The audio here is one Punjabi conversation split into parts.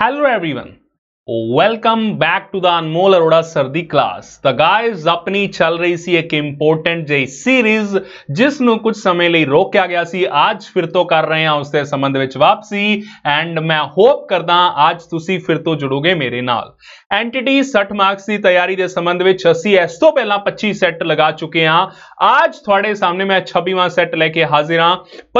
Hello everyone. Welcome back to the Anmol Arora ਸਰਦੀ ਕਲਾਸ ਤਾਂ ਗਾਇਸ ਆਪਣੀ ਚੱਲ ਰਹੀ ਸੀ ਇੱਕ ਇੰਪੋਰਟੈਂਟ ਜਿਹੀ ਸੀਰੀਜ਼ ਜਿਸ ਨੂੰ ਕੁਝ ਸਮੇਂ ਲਈ ਰੋਕਿਆ ਗਿਆ ਸੀ ਅੱਜ ਫਿਰ ਤੋਂ ਕਰ ਰਹੇ ਹਾਂ ਉਸ ਦੇ ਸੰਬੰਧ ਵਿੱਚ ਵਾਪਸੀ ਐਂਡ ਮੈਂ ਹੋਪ ਕਰਦਾ ਅੱਜ ਤੁਸੀਂ ਫਿਰ ਤੋਂ ਜੁੜੋਗੇ ਮੇਰੇ ਨਾਲ ਐਂਟੀਟੀ 60 ਮਾਰਕਸ ਦੀ ਤਿਆਰੀ ਦੇ ਸੰਬੰਧ ਵਿੱਚ ਅਸੀਂ ਇਸ ਤੋਂ ਪਹਿਲਾਂ 25 ਸੈੱਟ ਲਗਾ ਚੁੱਕੇ ਹਾਂ ਅੱਜ ਤੁਹਾਡੇ ਸਾਹਮਣੇ ਮੈਂ 26ਵਾਂ ਸੈੱਟ ਲੈ ਕੇ ਹਾਜ਼ਰ ਹਾਂ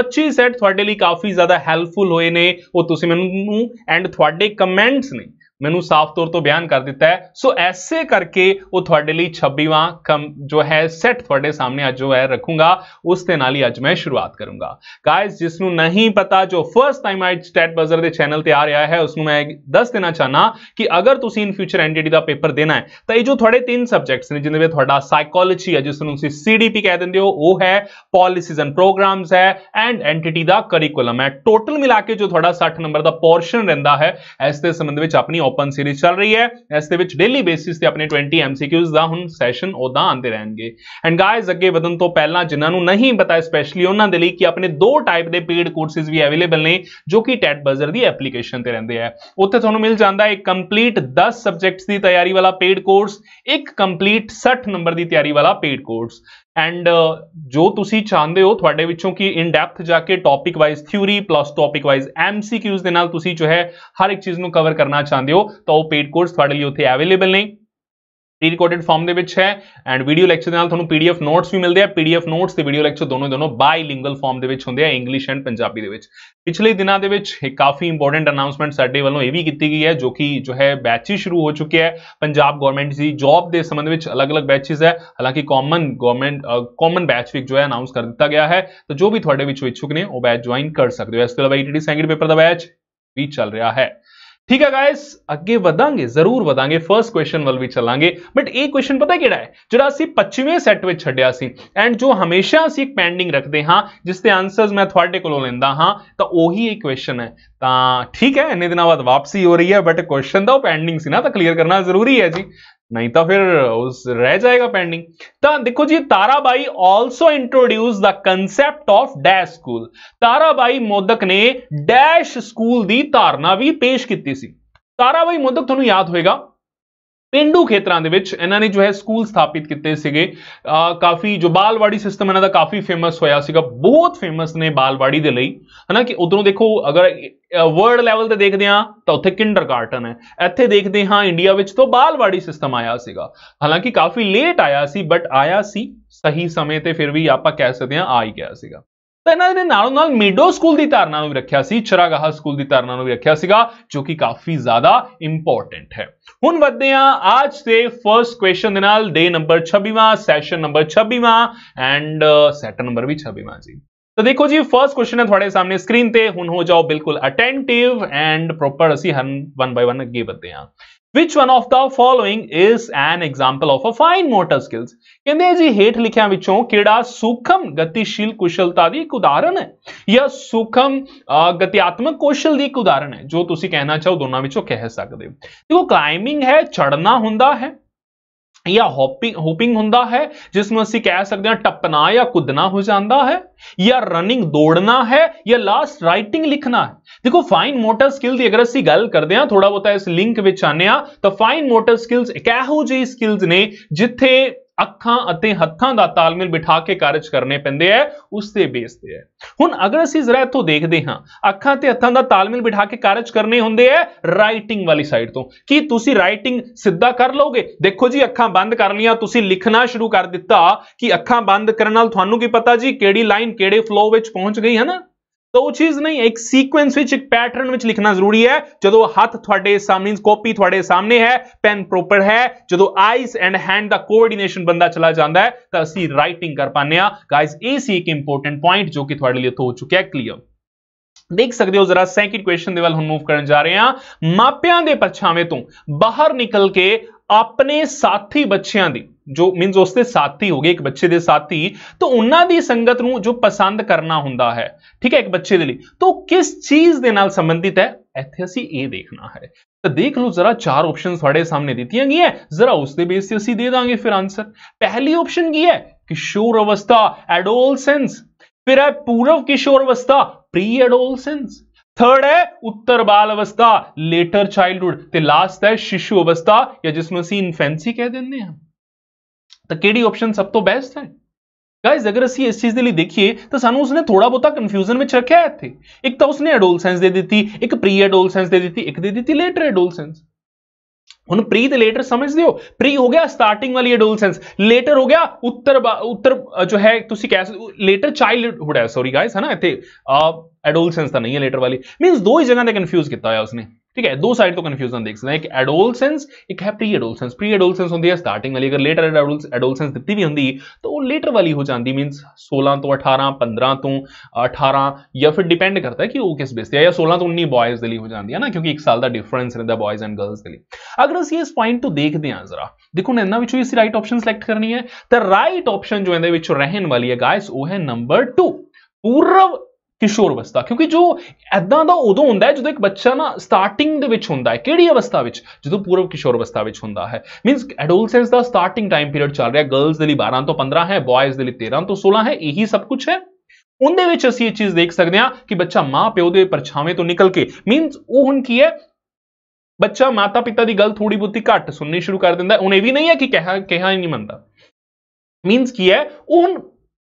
25 ਸੈੱਟ ਤੁਹਾਡੇ ਲਈ ਕਾਫੀ ਜ਼ਿਆਦਾ ਹੈਲਪਫੁਲ ਹੋਏ ਨੇ ਉਹ ਤੁਸੀਂ ਮੈਨੂੰ ਐਂਡ ਤੁਹਾਡੇ ਕਮੈਂਟਸ ਨੇ मैं साफ तौर पर तो बयान कर दिता है सो ऐसे करके वो थोड़े लिए छब्बीव कम जो है सैट थोड़े सामने अब जो है रखूंगा उसके नाल अज मैं शुरुआत करूंगा गायज जिसन नहीं पता जो फर्स्ट टाइम आई स्टैट बजर के चैनल पर आ रहा है उसमें मैं दस देना चाहना कि अगर तुम इन फ्यूचर एन एनडीडी का पेपर देना है तो ये जो थोड़े तीन सबजैक्ट्स ने जिंदा सैकोलॉजी है जिसन सी डी पी कह दें वो है पॉलिसीज एंड प्रोग्राम्स है एंड एन टी टी का करीकुलम है टोटल मिला के जो थोड़ा सठ नंबर का पोर्शन रहा है इसके संबंध में अपनी ਓਪਨ ਸੀਰੀਜ਼ ਚੱਲ ਰਹੀ ਹੈ ਇਸ ਦੇ ਵਿੱਚ ਡੇਲੀ ਬੇਸਿਸ ਤੇ ਆਪਣੇ 20 MCQs ਦਾ ਹੁਣ ਸੈਸ਼ਨ ਉਦਾਂ ਆਉਂਦੇ ਰਹਿਣਗੇ ਐਂਡ ਗਾਇਜ਼ ਅੱਗੇ ਵਧਣ ਤੋਂ ਪਹਿਲਾਂ ਜਿਨ੍ਹਾਂ ਨੂੰ ਨਹੀਂ ਪਤਾ ਸਪੈਸ਼ਲੀ ਉਹਨਾਂ ਦੇ ਲਈ ਕਿ ਆਪਣੇ ਦੋ ਟਾਈਪ ਦੇ ਪੇਡ ਕੋਰਸਿਸ ਵੀ ਅਵੇਲੇਬਲ ਨੇ ਜੋ ਕਿ ਟੈਟ ਬਜ਼ਰ ਦੀ ਐਪਲੀਕੇਸ਼ਨ ਤੇ ਰਹਿੰਦੇ ਆ ਉੱਥੇ ਤੁਹਾਨੂੰ ਮਿਲ ਜਾਂਦਾ ਇੱਕ ਕੰਪਲੀਟ 10 ਸਬਜੈਕਟਸ ਦੀ ਤਿਆਰੀ ਵਾਲਾ ਪੇਡ ਕੋਰਸ ਇੱਕ ਕੰਪਲੀਟ 60 ਨੰਬਰ ਦੀ ਤਿਆਰੀ ਵਾਲਾ ਪੇਡ ਕੋਰਸ ਐਂਡ uh, ਜੋ ਤੁਸੀਂ ਚਾਹੁੰਦੇ ਹੋ ਤੁਹਾਡੇ ਵਿੱਚੋਂ ਕਿ ਇਨ ਡੈਪਥ ਜਾ ਕੇ topic wise theory plus topic wise MCQs ਦੇ ਨਾਲ ਤੁਸੀਂ ਜੋ ਹੈ ਹਰ ਇੱਕ ਚੀਜ਼ ਨੂੰ ਕਵਰ ਕਰਨਾ ਚਾਹੁੰਦੇ ਹੋ ਤਾਂ ਉਹ ਪੇਡ ਕੋਰਸ ਤੁਹਾਡੇ ਲਈ ਉੱਥੇ ਅਵੇਲੇਬਲ ਨੇ ਪ੍ਰੀ ਰਿਕਾਰਡਡ ਫਾਰਮ ਦੇ ਵਿੱਚ ਹੈ ਐਂਡ ਵੀਡੀਓ ਲੈਕਚਰ ਦੇ ਨਾਲ ਤੁਹਾਨੂੰ ਪੀਡੀਐਫ ਨੋਟਸ ਵੀ ਮਿਲਦੇ ਆ ਪੀਡੀਐਫ ਨੋਟਸ ਤੇ ਵੀਡੀਓ ਲੈਕਚਰ ਦੋਨੋਂ ਦੋਨੋਂ ਬਾਈਲਿੰਗੁਅਲ ਫਾਰਮ ਦੇ ਵਿੱਚ ਹੁੰਦੇ ਆ ਇੰਗਲਿਸ਼ ਐਂਡ ਪੰਜਾਬੀ ਦੇ ਵਿੱਚ ਪਿਛਲੇ ਦਿਨਾਂ ਦੇ ਵਿੱਚ ਇੱਕ ਕਾਫੀ ਇੰਪੋਰਟੈਂਟ ਅਨਾਉਂਸਮੈਂਟ ਸਾਡੇ ਵੱਲੋਂ ਇਹ ਵੀ ਕੀਤੀ ਗਈ ਹੈ ਜੋ ਕਿ ਜੋ ਹੈ ਬੈਚਿਸ ਸ਼ੁਰੂ ਹੋ ਚੁੱਕੇ ਹੈ ਪੰਜਾਬ ਗਵਰਨਮੈਂਟ ਦੀ ਜੌਬ ਦੇ ਸੰਬੰਧ ਵਿੱਚ ਅਲੱਗ-ਅਲੱਗ ਬੈਚਿਸ ਹੈ ਹਾਲਾਂਕਿ ਕਾਮਨ ਗਵਰਨਮੈਂਟ ਕਾਮਨ ਬੈਚ ਵੀ ਜੋ ਹੈ ਅਨਾਉਂਸ ਕਰ ਦਿੱਤਾ ਗਿਆ ਹੈ ਤਾਂ ਜੋ ਵੀ ਤੁਹਾਡੇ ਵਿੱਚੋਂ ਇਛੁਕ ਨੇ ਉਹ ਬੈਚ ਜੁਆਇਨ ਕਰ ਸਕਦੇ ਹੋ ਇਸ ਤੋਂ ਇਲਾਵਾ ਈਟੀਟੀ ਸੈਂਗਡ ਪੇਪਰ ਦਾ ਬੈਚ ਵੀ ਚੱਲ ਰਿਹਾ ਹੈ ਠੀਕ ਹੈ ਗਾਇਸ ਅੱਗੇ ਵਧਾਂਗੇ ਜ਼ਰੂਰ ਵਧਾਂਗੇ ਫਰਸਟ ਕੁਐਸਚਨ ਵੱਲ ਵੀ ਚੱਲਾਂਗੇ ਬਟ ਇਹ ਕੁਐਸਚਨ ਪਤਾ ਕਿਹੜਾ ਹੈ ਜਿਹੜਾ ਅਸੀਂ 25ਵੇਂ ਸੈੱਟ ਵਿੱਚ ਛੱਡਿਆ ਸੀ ਐਂਡ ਜੋ ਹਮੇਸ਼ਾ ਅਸੀਂ ਇੱਕ ਪੈਂਡਿੰਗ ਰੱਖਦੇ ਹਾਂ ਜਿਸ ਤੇ ਆਨਸਰਸ ਮੈਂ ਤੁਹਾਡੇ ਕੋਲੋਂ ਲੈਂਦਾ ਹਾਂ ਤਾਂ ਉਹੀ ਇਹ ਕੁਐਸਚਨ ਹੈ ਤਾਂ ਠੀਕ ਹੈ ਇੰਨੇ ਦਿਨਾਂ ਬਾਅਦ ਵਾਪਸੀ ਹੋ ਰਹੀ ਹੈ ਬਟ ਕੁਐਸਚਨ ਦਾ ਉਹ ਪੈਂਡਿੰਗ ਸੀ ਨਾ ਤਾਂ ਕਲੀਅਰ ਕਰਨਾ ਜ਼ਰੂਰੀ ਹੈ ਜੀ ਨਹੀਂ ਤਾਂ ਫਿਰ ਉਸ ਰਹਿ ਜਾਏਗਾ ਪੈਂਡਿੰਗ ਤਾਂ ਦੇਖੋ ji Tarabai also introduce the concept of dash school Tarabai Modak ਨੇ ਡੈਸ਼ ਸਕੂਲ ਦੀ ਧਾਰਨਾ ਵੀ ਪੇਸ਼ ਕੀਤੀ ਸੀ ਤਾਰਾਬਾਈ ਮੋਦਕ ਤੁਹਾਨੂੰ ਯਾਦ ਹੋਏਗਾ ਪਿੰਡੂ ਖੇਤਰਾਂ ਦੇ ਵਿੱਚ ਇਹਨਾਂ ਨੇ ਜੋ ਹੈ ਸਕੂਲ ਸਥਾਪਿਤ ਕੀਤੇ ਸੀਗੇ ਕਾਫੀ ਜੋ ਬਾਲਵਾੜੀ ਸਿਸਟਮ ਇਹਨਾਂ ਦਾ ਕਾਫੀ ਫੇਮਸ ਹੋਇਆ ਸੀਗਾ ਬਹੁਤ ਫੇਮਸ ਨੇ ਬਾਲਵਾੜੀ ਦੇ ਲਈ ਹਨਾ ਕਿ ਉਧਰੋਂ ਦੇਖੋ ਅਗਰ ਵਰਲਡ ਲੈਵਲ ਤੇ ਦੇਖਦੇ ਆ ਤਾਂ ਉੱਥੇ ਕਿੰਡਰਗਾਰਟਨ ਹੈ ਇੱਥੇ ਦੇਖਦੇ ਹਾਂ ਇੰਡੀਆ ਵਿੱਚ ਤੋਂ ਬਾਲਵਾੜੀ ਸਿਸਟਮ ਆਇਆ ਸੀਗਾ ਹਾਲਾਂਕਿ ਕਾਫੀ ਲੇਟ ਆਇਆ ਸੀ ਬਟ ਆਇਆ ਸੀ ਸਹੀ ਸਮੇਂ ਤੇ ਫਿਰ ਵੀ ਆਪਾਂ ਕਹਿ ਸਕਦੇ ਹਾਂ ਆ ਹੀ ਗਿਆ ਸੀਗਾ ਤਾਂ ਇਹਨਾਂ ਦੇ ਨਾਲੋਂ ਨਾਲ ਮੀਡੋ ਸਕੂਲ ਦੀ ਧਾਰਨਾ ਨੂੰ ਵੀ ਰੱਖਿਆ ਸੀ ਚਰਾਗਾਹ ਸਕੂਲ ਦੀ ਧਾਰਨਾ ਨੂੰ ਵੀ ਰੱਖਿਆ ਸੀਗਾ ਜੋ ਕਿ ਕਾਫੀ ਜ਼ਿਆਦਾ ਇੰਪੋਰਟੈਂਟ ਹੈ ਹੁਣ ਵੱਧਦੇ ਆ ਅੱਜ ਦੇ ਫਰਸਟ ਕੁਐਸਚਨ ਦੇ ਨਾਲ ਡੇ ਨੰਬਰ 26ਵਾਂ ਸੈਸ਼ਨ ਨੰਬਰ 26ਵਾਂ ਐਂਡ ਸੈਟ ਨੰਬਰ ਵੀ 26ਵਾਂ ਜੀ ਤਾਂ ਦੇਖੋ ਜੀ ਫਰਸਟ ਕੁਐਸਚਨ ਹੈ ਤੁਹਾਡੇ ਸਾਹਮਣੇ ਸਕਰੀਨ ਤੇ ਹੁਣ ਹੋ ਜਾਓ ਬਿਲਕੁਲ ਅਟੈਂਟਿਵ ਐਂਡ ਪ੍ਰੋਪਰ ਅਸੀਂ ਹਰ ਵਨ ਬਾਈ ਵਨ ਅੱਗੇ ਵੱਧਦੇ ਹਾਂ Which one of the following is an example of a fine motor skills? ਕਹਿੰਦੇ ਜੀ ਹੇਠ ਲਿਖਿਆਂ ਵਿੱਚੋਂ ਕਿਹੜਾ ਸੂਖਮ ਗਤੀਸ਼ੀਲ ਕੁਸ਼ਲਤਾ ਦੀ ਇੱਕ ਉਦਾਹਰਨ ਹੈ ਜਾਂ ਸੂਖਮ ਗਤੀਆਤਮਕ ਕੌਸ਼ਲ ਦੀ ਇੱਕ ਉਦਾਹਰਨ ਹੈ ਜੋ ਤੁਸੀਂ ਕਹਿਣਾ ਚਾਹੋ ਦੋਨਾਂ ਵਿੱਚੋਂ ਕਹਿ ਸਕਦੇ ਹੋ। ਦੇਖੋ climbing ਹੈ ਚੜ੍ਹਨਾ ਹੁੰਦਾ ਹੈ ਇਹ ਹੌਪਿੰਗ ਹੋਪਿੰਗ ਹੁੰਦਾ ਹੈ ਜਿਸ ਨੂੰ ਅਸੀਂ ਕਹਿ ਸਕਦੇ ਹਾਂ ਟੱਪਣਾ ਜਾਂ ਕੁੱਦਣਾ ਹੋ ਜਾਂਦਾ ਹੈ ਜਾਂ ਰਨਿੰਗ ਦੌੜਨਾ ਹੈ ਜਾਂ ਲਾਸਟ ਰਾਈਟਿੰਗ ਲਿਖਣਾ ਹੈ ਦੇਖੋ ਫਾਈਨ ਮੋਟਰ skill ਦੀ ਅਗਰ ਅਸੀਂ ਗੱਲ ਕਰਦੇ ਹਾਂ ਥੋੜਾ ਬਹੁਤਾ ਇਸ ਲਿੰਕ ਵਿੱਚ ਆਉਂਦੇ ਹਾਂ ਤਾਂ ਫਾਈਨ ਮੋਟਰ skills ਇੱਕ ਇਹੋ ਜਿਹੀ skills ਨੇ ਜਿੱਥੇ ਅੱਖਾਂ ਅਤੇ ਹੱਥਾਂ ਦਾ ਤਾਲਮੇਲ ਬਿਠਾ ਕੇ ਕਾਰਜ ਕਰਨੇ ਪੈਂਦੇ ਐ ਉਸ ਤੇ ਬੇਸ ਤੇ ਐ ਹੁਣ ਅਗਰ ਅਸੀਂ ਜ਼ਰਾ ਇੱਥੋਂ ਦੇਖਦੇ ਹਾਂ ਅੱਖਾਂ ਤੇ ਹੱਥਾਂ ਦਾ ਤਾਲਮੇਲ ਬਿਠਾ ਕੇ ਕਾਰਜ ਕਰਨੇ ਹੁੰਦੇ ਐ ਰਾਈਟਿੰਗ ਵਾਲੀ ਸਾਈਡ ਤੋਂ ਕੀ ਤੁਸੀਂ ਰਾਈਟਿੰਗ ਸਿੱਧਾ ਕਰ ਲਓਗੇ ਦੇਖੋ ਜੀ ਅੱਖਾਂ ਬੰਦ ਕਰ ਲੀਆਂ ਤੁਸੀਂ ਲਿਖਣਾ ਸ਼ੁਰੂ ਕਰ ਦਿੱਤਾ ਕਿ ਅੱਖਾਂ ਬੰਦ ਕਰਨ ਨਾਲ ਤੁਹਾਨੂੰ ਕੀ ਪਤਾ ਜੀ ਕਿਹੜੀ ਲਾਈਨ ਕਿਹੜੇ ਫਲੋ ਵਿੱਚ ਪਹੁੰਚ ਗਈ ਹੈ ਨਾ ਤਾਂ ਉਹ ਚੀਜ਼ ਨਹੀਂ ਇੱਕ ਸੀਕੁਐਂਸ ਵਿੱਚ ਇੱਕ ਪੈਟਰਨ ਵਿੱਚ ਲਿਖਣਾ ਜ਼ਰੂਰੀ ਹੈ ਜਦੋਂ ਹੱਥ ਤੁਹਾਡੇ ਸਾਹਮਣੇ ਕਾਪੀ ਤੁਹਾਡੇ ਸਾਹਮਣੇ ਹੈ ਪੈਨ ਪ੍ਰੋਪਰ ਹੈ ਜਦੋਂ ਆਈਜ਼ ਐਂਡ ਹੈਂਡ ਦਾ ਕੋਆਰਡੀਨੇਸ਼ਨ ਬੰਦਾ ਚਲਾ ਜਾਂਦਾ ਹੈ ਤਾਂ ਅਸੀਂ ਰਾਈਟਿੰਗ ਕਰ ਪਾਨੇ ਆ ਗਾਇਸ ਇਹ ਸੀ ਇੱਕ ਇੰਪੋਰਟੈਂਟ ਪੁਆਇੰਟ ਜੋ ਕਿ ਤੁਹਾਡੇ ਲਈ ਹੋ ਚੁੱਕਿਆ ਕਲੀਅਰ ਦੇਖ ਸਕਦੇ ਹੋ ਜ਼ਰਾ ਸੈਕਿੰਡ ਕੁਐਸਚਨ ਦੇ ਵੱਲ ਹੁਣ ਮੂਵ ਕਰਨ ਜਾ ਰਹੇ ਆ ਮਾਪਿਆਂ ਦੇ ਪਰਛਾਵੇਂ ਤੋਂ ਬਾਹਰ ਨਿਕਲ ਕੇ ਆਪਣੇ ਸਾਥੀ ਬੱਚਿਆਂ ਦੀ ਜੋ ਮੀਨਸ ਉਸਦੇ ਸਾਥੀ ਹੋ ਗਏ ਇੱਕ ਬੱਚੇ ਦੇ ਸਾਥੀ ਤਾਂ ਉਹਨਾਂ ਦੀ ਸੰਗਤ ਨੂੰ ਜੋ ਪਸੰਦ ਕਰਨਾ ਹੁੰਦਾ ਹੈ ਠੀਕ ਹੈ ਇੱਕ ਬੱਚੇ ਦੇ ਲਈ ਤਾਂ ਕਿਸ ਚੀਜ਼ ਦੇ ਨਾਲ ਸੰਬੰਧਿਤ ਹੈ ਇੱਥੇ ਅਸੀਂ ਇਹ ਦੇਖਣਾ ਹੈ ਤਾਂ ਦੇਖ ਲਓ ਜ਼ਰਾ ਚਾਰ ਆਪਸ਼ਨ ਤੁਹਾਡੇ ਸਾਹਮਣੇ ਦਿੱਤੀਆਂ ਗਈਆਂ ਜ਼ਰਾ ਉਸ ਦੇ ਬੇਸ ਤੇ ਅਸੀਂ ਦੇ ਦਾਂਗੇ ਫਿਰ ਆਨਸਰ ਪਹਿਲੀ ਆਪਸ਼ਨ ਕੀ ਹੈ ਕਿਸ਼ੋਰ ਅਵਸਥਾ ਐਡੋਲਸੈਂਸ ਫਿਰ ਹੈ ਪੂਰਵ ਕਿਸ਼ੋਰ ਅਵਸਥਾ ਪ੍ਰੀ ਐਡੋਲਸੈਂਸ थर्ड है उत्तर बाल अवस्था लेटर चाइल्डहुड ते लास्ट है शिशु अवस्था या जिसमें ਅਸੀਂ ਇਨਫੈਂਸੀ ਕਹਿ ਦਿੰਦੇ ਹਾਂ तो केड़ी ऑप्शन सब तो बेस्ट है गाइज अगर असी इस चीज़ के लिए देखिए तो सू उसने थोड़ा बहुत कन्फ्यूजन में रखे इतने एक तो उसने एडोलसेंस दे दी एक प्री एडोलसेंस दे दी एक दे दी लेटर एडोलसेंस हूँ प्री तो लेटर समझ दौ प्री हो गया स्टार्टिंग वाली एडोलसेंस लेटर हो गया उत्तर उत्तर जो है तुम कह लेटर चाइल्डहुड है सॉरी गाइज है ना इतने एडोलसेंस तो नहीं है लेटर वाली मीनस दो ही जगह पर कन्फ्यूज किया उसने ठीक है दो साइड तो कंफ्यूजन देख सकते हैं एक एडोलसेंस एक है प्री एडोलसेंस प्री एडोलसेंस होती है स्टार्टिंग वाली अगर लेटर एडोलसेंस दिखती भी होंगी तो वो लेटर वाली हो जाती मीन्स सोलह तो अठारह पंद्रह तो अठारह या फिर डिपेंड करता है कि वो किस है या सोलह तो उन्नी बॉयज के लिए हो जाती है ना क्योंकि एक साल का डिफरेंस रहता है बॉयज एंड गर्ल्स के लिए अगर असं इस पॉइंट तो देखते हैं जरा देखो ना विचो इस राइट ऑप्शन सिलेक्ट करनी है तो राइट ऑप्शन जो इन रहन वाली है गायस वो है नंबर टू पूर्व ਕਿਸ਼ੋਰ ਅਵਸਥਾ ਕਿਉਂਕਿ ਜੋ ਐਦਾਂ ਦਾ ਉਦੋਂ ਹੁੰਦਾ ਹੈ ਜਦੋਂ ਇੱਕ ਬੱਚਾ ਨਾ ਸਟਾਰਟਿੰਗ ਦੇ ਵਿੱਚ ਹੁੰਦਾ ਹੈ ਕਿਹੜੀ ਅਵਸਥਾ ਵਿੱਚ ਜਦੋਂ ਪੂਰਵ ਕਿਸ਼ੋਰ ਅਵਸਥਾ ਵਿੱਚ ਹੁੰਦਾ ਹੈ ਮੀਨਸ ਐਡੋਲਸੈਂਸ ਦਾ ਸਟਾਰਟਿੰਗ ਟਾਈਮ ਪੀਰੀਅਡ ਚੱਲ ਰਿਹਾ ਗਰਲਸ ਦੇ ਲਈ 12 ਤੋਂ 15 ਹੈ ਬॉयਜ਼ ਦੇ ਲਈ 13 ਤੋਂ 16 ਹੈ ਇਹੀ ਸਭ ਕੁਝ ਹੈ ਉਹਦੇ ਵਿੱਚ ਅਸੀਂ ਇਹ ਚੀਜ਼ ਦੇਖ ਸਕਦੇ ਹਾਂ ਕਿ ਬੱਚਾ ਮਾਂ ਪਿਓ ਦੇ ਪਰਛਾਵੇਂ ਤੋਂ ਨਿਕਲ ਕੇ ਮੀਨਸ ਉਹ ਹੁਣ ਕੀ ਹੈ ਬੱਚਾ ਮਾਤਾ ਪਿਤਾ ਦੀ ਗੱਲ ਥੋੜੀ ਬੁੱਤੀ ਘੱਟ ਸੁਣਨੀ ਸ਼ੁਰੂ ਕਰ ਦਿੰਦਾ ਉਹਨੇ ਵੀ ਨਹੀਂ ਹੈ ਕਿ ਕਿਹਾ ਕਿਹਾ ਨਹੀਂ ਮੰਨਦਾ ਮੀਨਸ ਕੀ ਹੈ ਉਹ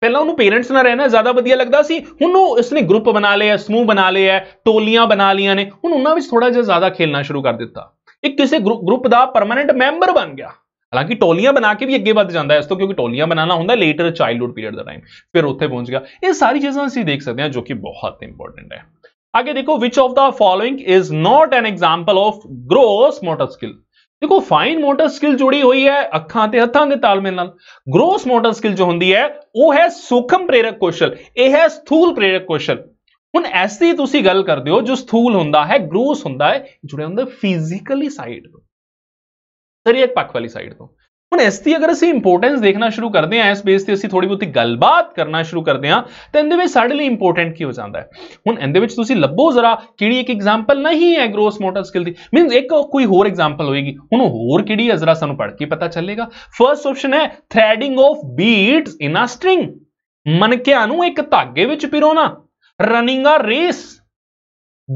ਪਹਿਲਾਂ ਉਹਨੂੰ ਪੇਰੈਂਟਸ ਨਾਲ ਰਹਿਣਾ ਜ਼ਿਆਦਾ ਵਧੀਆ ਲੱਗਦਾ ਸੀ ਹੁਣ ਉਹ ਇਸਨੇ ਗਰੁੱਪ ਬਣਾ ਲਏ ਸਮੂਹ ਬਣਾ ਲਏ ਟੋਲੀਆਂ ਬਣਾ ਲਈਆਂ ਨੇ ਹੁਣ ਉਹਨਾਂ ਵਿੱਚ ਥੋੜਾ ਜਿਹਾ ਜ਼ਿਆਦਾ ਖੇਲਣਾ ਸ਼ੁਰੂ ਕਰ ਦਿੱਤਾ ਇਹ ਕਿਸੇ ਗਰੁੱਪ ਦਾ ਪਰਮਨੈਂਟ ਮੈਂਬਰ ਬਣ ਗਿਆ ਹਾਲਾਂਕਿ ਟੋਲੀਆਂ ਬਣਾ ਕੇ ਵੀ ਅੱਗੇ ਵੱਧ ਜਾਂਦਾ ਇਸ ਤੋਂ ਕਿਉਂਕਿ ਟੋਲੀਆਂ ਬਣਾਉਣਾ ਹੁੰਦਾ ਲੇਟਰ ਚਾਈਲਡਹੂਡ ਪੀਰੀਅਡ ਦਾ ਟਾਈਮ ਫਿਰ ਉੱਥੇ ਪਹੁੰਚ ਗਿਆ ਇਹ ਸਾਰੀ ਚੀਜ਼ਾਂ ਅਸੀਂ ਦੇਖ ਸਕਦੇ ਹਾਂ ਜੋ ਕਿ ਬਹੁਤ ਇੰਪੋਰਟੈਂਟ ਹੈ ਅੱਗੇ ਦੇਖੋ which of the following is not an example of gross motor skill ਦੇਖੋ ਫਾਈਨ ਮੋਟਰ ਸਕਿੱਲ ਜੁੜੀ ਹੋਈ ਹੈ ਅੱਖਾਂ ਤੇ ਹੱਥਾਂ ਦੇ ਤਾਲਮੇਲ ਨਾਲ ਗ੍ਰੋਸ ਮੋਟਰ ਸਕਿੱਲ ਜੋ ਹੁੰਦੀ ਹੈ ਉਹ ਹੈ ਸੂਖਮ ਪ੍ਰੇਰਕ ਕੌਸ਼ਲ ਇਹ ਹੈ ਸਥੂਲ ਪ੍ਰੇਰਕ ਕੌਸ਼ਲ ਹੁਣ ਐਸੀ ਤੁਸੀਂ ਗੱਲ ਕਰਦੇ ਹੋ ਜੋ ਸਥੂਲ ਹੁੰਦਾ ਹੈ ਗ੍ਰੋਸ ਹੁੰਦਾ ਹੈ ਜੁੜਿਆ ਹੁੰਦਾ ਫਿਜ਼ੀਕਲੀ ਸਾਈਡ ਤੋਂ ਸਰੀਰਕ ਪੱਖ ਵਾਲੀ ਸਾਈਡ ਤੋਂ ਹੁਣ ਇਸ ਦੀ ਅਗਰ ਅਸੀਂ ਇੰਪੋਰਟੈਂਸ ਦੇਖਣਾ ਸ਼ੁਰੂ ਕਰਦੇ ਹਾਂ ਇਸ ਬੇਸ ਤੇ ਅਸੀਂ ਥੋੜੀ ਬਹੁਤੀ ਗੱਲਬਾਤ ਕਰਨਾ ਸ਼ੁਰੂ ਕਰਦੇ ਹਾਂ ਤਾਂ ਇਹਦੇ ਵਿੱਚ ਸਾਡੇ ਲਈ ਇੰਪੋਰਟੈਂਟ ਕੀ ਹੋ ਜਾਂਦਾ ਹੈ ਹੁਣ ਇਹਦੇ ਵਿੱਚ ਤੁਸੀਂ ਲੱਭੋ ਜ਼ਰਾ ਕਿਹੜੀ ਇੱਕ ਐਗਜ਼ਾਮਪਲ ਨਹੀਂ ਹੈ ਗ੍ਰੋਸ ਮੋਟਰ ਸਕਿੱਲ ਦੀ ਮੀਨਸ ਇੱਕ ਕੋਈ ਹੋਰ ਐਗਜ਼ਾਮਪਲ ਹੋਏਗੀ ਹੁਣ ਹੋਰ ਕਿਹੜੀ ਹੈ ਜ਼ਰਾ ਸਾਨੂੰ ਪੜ੍ਹ ਕੇ ਪਤਾ ਚੱਲੇਗਾ ਫਰਸਟ ਆਪਸ਼ਨ ਹੈ threading of beads in a string ਮਨਕਿਆਂ ਨੂੰ ਇੱਕ ਧਾਗੇ ਵਿੱਚ ਪਿਰੋਣਾ ਰਨਿੰਗ ਅ ਰੇਸ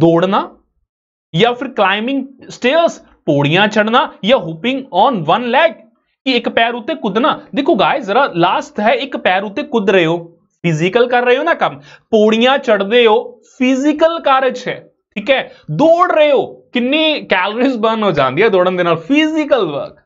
ਦੌੜਨਾ ਜਾਂ ਫਿਰ ਕਲਾਈਮਿੰਗ ਸਟੇਅਰਸ ਪੌੜੀਆਂ ਚੜਨਾ ਜਾਂ ਹੁਪਿੰਗ ਔਨ ਵਨ ਲੈਗ ਕਿ ਇੱਕ ਪੈਰ ਉੱਤੇ ਕੁੱਦਣਾ ਦੇਖੋ गाय ਜਰਾ लास्ट ਹੈ ਇੱਕ ਪੈਰ ਉੱਤੇ ਕੁੱਦ ਰਹੇ ਹੋ फिजिकल ਕਰ ਰਹੇ ਹੋ ਨਾ ਕੰਮ पौड़ियां चढ़ते ਹੋ ਫਿਜ਼ੀਕਲ ਕਾਰਜ ਹੈ ਠੀਕ ਹੈ ਦੌੜ ਰਹੇ ਹੋ ਕਿੰਨੀ ਕੈਲਰੀਜ਼ ਬਰਨ ਹੋ ਜਾਂਦੀ ਹੈ ਦੌੜਨ ਦੇ ਨਾਲ ਫਿਜ਼ੀਕਲ ਵਰਕ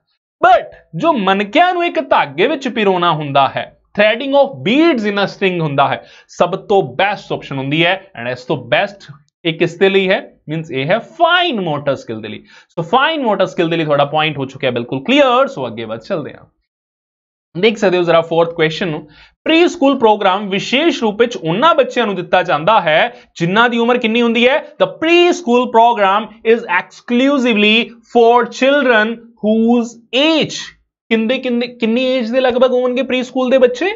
ਬਟ ਜੋ ਮਨਕਿਆਂ ਨੂੰ ਇੱਕ ਧਾਗੇ ਵਿੱਚ ਪਿਰੋਣਾ ਹੁੰਦਾ ਹੈ threading of beads in a string ਹੁੰਦਾ ਹੈ ਸਭ ਤੋਂ ਬੈਸਟ ਆਪਸ਼ਨ ਹੁੰਦੀ ਹੈ ਐਂਡ ਇਸ ਤੋਂ ਬੈਸਟ एक किसते लिए है मीन्स ए है फाइन मोटर स्किल दे सो फाइन मोटर स्किल दे थोड़ा पॉइंट हो चुका है बिल्कुल क्लियर सो अगे बात चल दें देख सकते हो जरा fourth question pre school program विशेष रूप से उन्होंने बच्चों दिता जाता है जिन्हों की उम्र किन्नी होंगी है the pre school program is exclusively for children whose age कि एज के लगभग होगी प्री स्कूल के बच्चे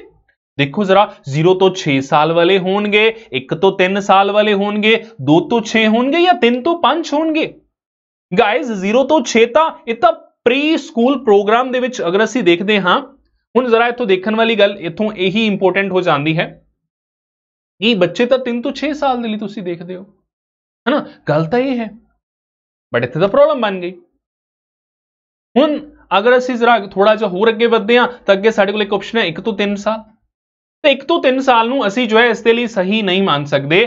ਦੇਖੋ ਜ਼ਰਾ 0 ਤੋਂ 6 ਸਾਲ ਵਾਲੇ ਹੋਣਗੇ 1 ਤੋਂ 3 ਸਾਲ ਵਾਲੇ ਹੋਣਗੇ 2 ਤੋਂ 6 ਹੋਣਗੇ ਜਾਂ 3 ਤੋਂ 5 ਹੋਣਗੇ ਗਾਇਜ਼ 0 ਤੋਂ 6 ਤਾਂ ਇਹ ਤਾਂ ਪ੍ਰੀ ਸਕੂਲ ਪ੍ਰੋਗਰਾਮ ਦੇ ਵਿੱਚ ਅਗਰ ਅਸੀਂ ਦੇਖਦੇ ਹਾਂ ਹੁਣ ਜ਼ਰਾ ਇੱਥੋਂ ਦੇਖਣ ਵਾਲੀ ਗੱਲ ਇੱਥੋਂ ਇਹੀ ਇੰਪੋਰਟੈਂਟ ਹੋ ਜਾਂਦੀ ਹੈ ਕਿ ਬੱਚੇ ਤਾਂ 3 ਤੋਂ 6 ਸਾਲ ਦੇ ਲਈ ਤੁਸੀਂ ਦੇਖਦੇ ਹੋ ਹੈਨਾ ਗੱਲ ਤਾਂ ਇਹ ਹੈ ਬਟ ਇੱਥੇ ਤਾਂ ਪ੍ਰੋਬਲਮ ਬਣ ਗਈ ਹੁਣ ਅਗਰ ਅਸੀਂ ਜ਼ਰਾ ਥੋੜਾ ਜਿਹਾ ਹੋਰ ਅੱਗੇ ਵਧਦੇ ਹਾਂ ਤਾਂ ਅੱਗੇ ਸਾਡੇ ਕੋਲ ਇੱਕ ਆਪਸ਼ਨ ਹੈ 1 ਤੋਂ 3 ਸਾਲ ਤੇ ਇੱਕ ਤੋਂ 3 ਸਾਲ ਨੂੰ ਅਸੀਂ ਜੋ ਹੈ ਇਸ ਦੇ ਲਈ ਸਹੀ ਨਹੀਂ ਮੰਨ ਸਕਦੇ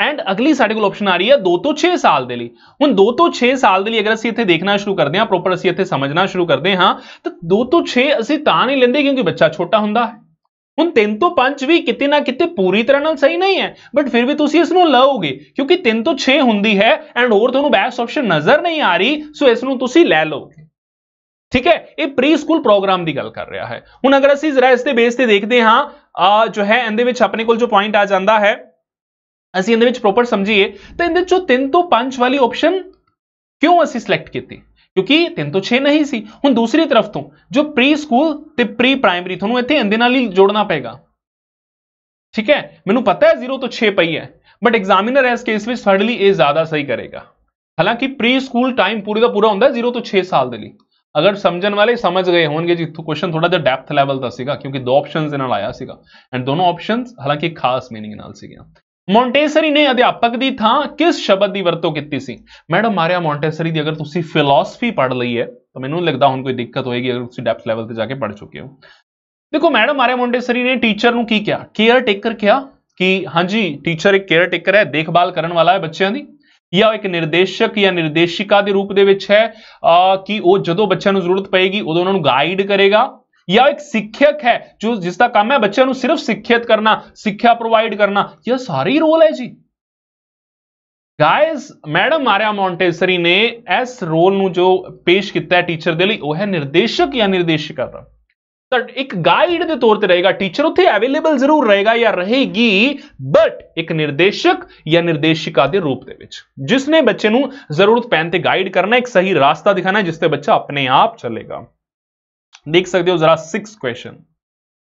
ਐਂਡ ਅਗਲੀ ਸਾਡੇ ਕੋਲ ਆਪਸ਼ਨ ਆ ਰਹੀ ਹੈ 2 ਤੋਂ 6 ਸਾਲ ਦੇ ਲਈ ਹੁਣ 2 ਤੋਂ 6 ਸਾਲ ਦੇ ਲਈ ਅਗਰ ਅਸੀਂ ਇੱਥੇ ਦੇਖਣਾ ਸ਼ੁਰੂ ਕਰਦੇ ਹਾਂ ਪ੍ਰੋਪਰ ਅਸੀਂ ਇੱਥੇ ਸਮਝਣਾ ਸ਼ੁਰੂ ਕਰਦੇ ਹਾਂ ਤਾਂ 2 ਤੋਂ 6 ਅਸੀਂ ਤਾਂ ਨਹੀਂ ਲੈਂਦੇ ਕਿਉਂਕਿ ਬੱਚਾ ਛੋਟਾ ਹੁੰਦਾ ਹੈ ਹੁਣ 3 ਤੋਂ 5 ਵੀ ਕਿਤੇ ਨਾ ਕਿਤੇ ਪੂਰੀ ਤਰ੍ਹਾਂ ਨਾਲ ਸਹੀ ਨਹੀਂ ਹੈ ਬਟ ਫਿਰ ਵੀ ਤੁਸੀਂ ਇਸ ਨੂੰ ਲਓਗੇ ਕਿਉਂਕਿ 3 ਤੋਂ 6 ਹੁੰਦੀ ਹੈ ਐਂਡ ਹੋਰ ਤੁਹਾਨੂੰ ਬੈਸਟ ਆਪਸ਼ਨ ਨਜ਼ਰ ਨਹੀਂ ਆ ਰਹੀ ਸੋ ਇਸ ਨੂੰ ਤੁਸੀਂ ਲੈ ਲਓ ਠੀਕ ਹੈ ਇਹ ਪ੍ਰੀ ਸਕੂਲ ਪ੍ਰੋਗਰਾਮ ਦੀ ਗੱਲ ਕਰ ਰਿਹਾ ਹੈ ਹੁਣ ਅਗਰ ਅਸੀਂ ਜ਼ਰਾ ਇਸ ਦੇ ਬੇਸ ਤੇ ਦੇਖਦੇ ਹਾਂ ਆ ਜੋ ਹੈ ਇਹਦੇ ਵਿੱਚ ਆਪਣੇ ਕੋਲ ਜੋ ਪੁਆਇੰਟ ਆ ਜਾਂਦਾ ਹੈ ਅਸੀਂ ਇਹਦੇ ਵਿੱਚ ਪ੍ਰੋਪਰ ਸਮਝੀਏ ਤਾਂ ਇਹਦੇ ਚੋਂ 3 ਤੋਂ 5 ਵਾਲੀ ਆਪਸ਼ਨ ਕਿਉਂ ਅਸੀਂ ਸਿਲੈਕਟ ਕੀਤੀ ਕਿਉਂਕਿ 3 ਤੋਂ 6 ਨਹੀਂ ਸੀ ਹੁਣ ਦੂਸਰੀ ਤਰਫ ਤੋਂ ਜੋ ਪ੍ਰੀ ਸਕੂਲ ਤੇ ਪ੍ਰੀ ਪ੍ਰਾਇਮਰੀ ਤੁਹਾਨੂੰ ਇੱਥੇ ਇਹਦੇ ਨਾਲ ਹੀ ਜੋੜਨਾ ਪਏਗਾ ਠੀਕ ਹੈ ਮੈਨੂੰ ਪਤਾ ਹੈ 0 ਤੋਂ 6 ਪਈ ਹੈ ਬਟ ਐਗਜ਼ਾਮੀਨਰ ਇਸ ਕੇਸ ਵਿੱਚ ਸਾਡੇ ਲਈ ਇਹ ਜ਼ਿਆਦਾ ਸਹੀ ਕਰੇਗਾ ਹਾਲਾਂਕਿ ਪ੍ਰੀ ਸਕੂਲ ਟਾਈਮ ਪੂਰੇ ਦਾ ਪੂਰਾ ਹੁੰਦਾ 0 ਤੋਂ 6 ਸਾਲ ਦੇ ਲਈ ਅਗਰ ਸਮਝਣ ਵਾਲੇ ਸਮਝ ਗਏ ਹੋਣਗੇ ਜੀ ਕੁਐਸਚਨ ਥੋੜਾ ਜਿਹਾ ਡੈਪਥ ਲੈਵਲ ਦਾ ਸੀਗਾ ਕਿਉਂਕਿ ਦੋ ਆਪਸ਼ਨਸ ਦੇ ਨਾਲ ਆਇਆ ਸੀਗਾ ਐਂਡ ਦੋਨੋਂ ਆਪਸ਼ਨਸ ਹਾਲਾਂਕਿ ਖਾਸ मीनिंग ਨਾਲ ਸੀਗੀਆਂ ਮੌਂਟੇਸਰੀ ਨੇ ਅਧਿਆਪਕ ਦੀ ਥਾਂ ਕਿਸ ਸ਼ਬਦ ਦੀ ਵਰਤੋਂ ਕੀਤੀ ਸੀ ਮੈਡਮ ਮਾਰਿਆ ਮੌਂਟੇਸਰੀ ਦੀ ਅਗਰ ਤੁਸੀਂ ਫਿਲਾਸਫੀ ਪੜ੍ਹ ਲਈ ਹੈ ਤਾਂ ਮੈਨੂੰ ਲੱਗਦਾ ਹੁਣ ਕੋਈ ਦਿੱਕਤ ਹੋਏਗੀ ਅਗਰ ਤੁਸੀਂ ਡੈਪਥ ਲੈਵਲ ਤੇ ਜਾ ਕੇ ਪੜ੍ਹ ਚੁੱਕੇ ਹੋ ਦੇਖੋ ਮੈਡਮ ਮਾਰਿਆ ਮੌਂਟੇਸਰੀ ਨੇ ਟੀਚਰ ਨੂੰ ਕੀ ਕਿਹਾ ਕੇਅਰ ਟੇਕਰ ਕਿਹਾ ਕਿ ਹਾਂਜੀ ਟੀਚਰ ਇੱਕ ਕੇਅਰ ਟੇਕਰ ਹੈ ਦੇਖਭਾਲ ਕਰਨ ਵਾਲਾ ਹੈ ਬੱਚਿਆਂ ਦੀ ਜਾਂ ਉਹ ਇੱਕ ਨਿਰਦੇਸ਼ਕ ਜਾਂ ਨਿਰਦੇਸ਼ਿਕਾ ਦੇ ਰੂਪ ਦੇ ਵਿੱਚ ਹੈ ਅਹ ਕਿ ਉਹ ਜਦੋਂ ਬੱਚਿਆਂ ਨੂੰ ਜ਼ਰੂਰਤ ਪਏਗੀ ਉਦੋਂ ਉਹਨਾਂ ਨੂੰ guide ਕਰੇਗਾ ਜਾਂ ਇੱਕ ਸਿੱਖਿਅਕ ਹੈ ਜੋ ਜਿਸਦਾ ਕੰਮ ਹੈ ਬੱਚਿਆਂ ਨੂੰ ਸਿਰਫ਼ ਸਿੱਖਿਅਤ ਕਰਨਾ ਸਿੱਖਿਆ ਪ੍ਰੋਵਾਈਡ ਕਰਨਾ ਇਹ ਸਾਰੇ ਰੋਲ ਹੈ ਜੀ ਗਾਇਸ ਮੈਡਮ ਮਾਰਿਆ ਮੌਂਟੇਸਰੀ ਨੇ ਇਸ ਰੋਲ ਨੂੰ ਜੋ ਪੇਸ਼ ਕੀਤਾ ਹੈ ਟੀਚਰ ਦੇ ਲਈ ਉਹ ਹੈ ਨਿਰਦੇਸ਼ਕ ਜਾਂ ਨਿਰਦੇਸ਼ਿਕਾ ਦਾ। ਤਾਂ ਇੱਕ ਗਾਈਡ ਦੇ ਤੌਰ ਤੇ ਰਹੇਗਾ ਟੀਚਰ ਉੱਥੇ ਅਵੇਲੇਬਲ ਜ਼ਰੂਰ ਰਹੇਗਾ ਜਾਂ ਰਹੇਗੀ ਬਟ ਇੱਕ ਨਿਰਦੇਸ਼ਕ ਜਾਂ ਨਿਰਦੇਸ਼ਿਕਾ ਦੇ ਰੂਪ ਦੇ ਵਿੱਚ ਜਿਸ ਨੇ ਬੱਚੇ ਨੂੰ ਜ਼ਰੂਰਤ ਪੈਣ ਤੇ ਗਾਈਡ ਕਰਨਾ ਇੱਕ ਸਹੀ ਰਾਸਤਾ ਦਿਖਾਣਾ ਜਿਸ ਤੇ ਬੱਚਾ ਆਪਣੇ ਆਪ ਚੱਲੇਗਾ ਦੇਖ ਸਕਦੇ ਹੋ ਜ਼ਰਾ 6 ਕੁਐਸਚਨ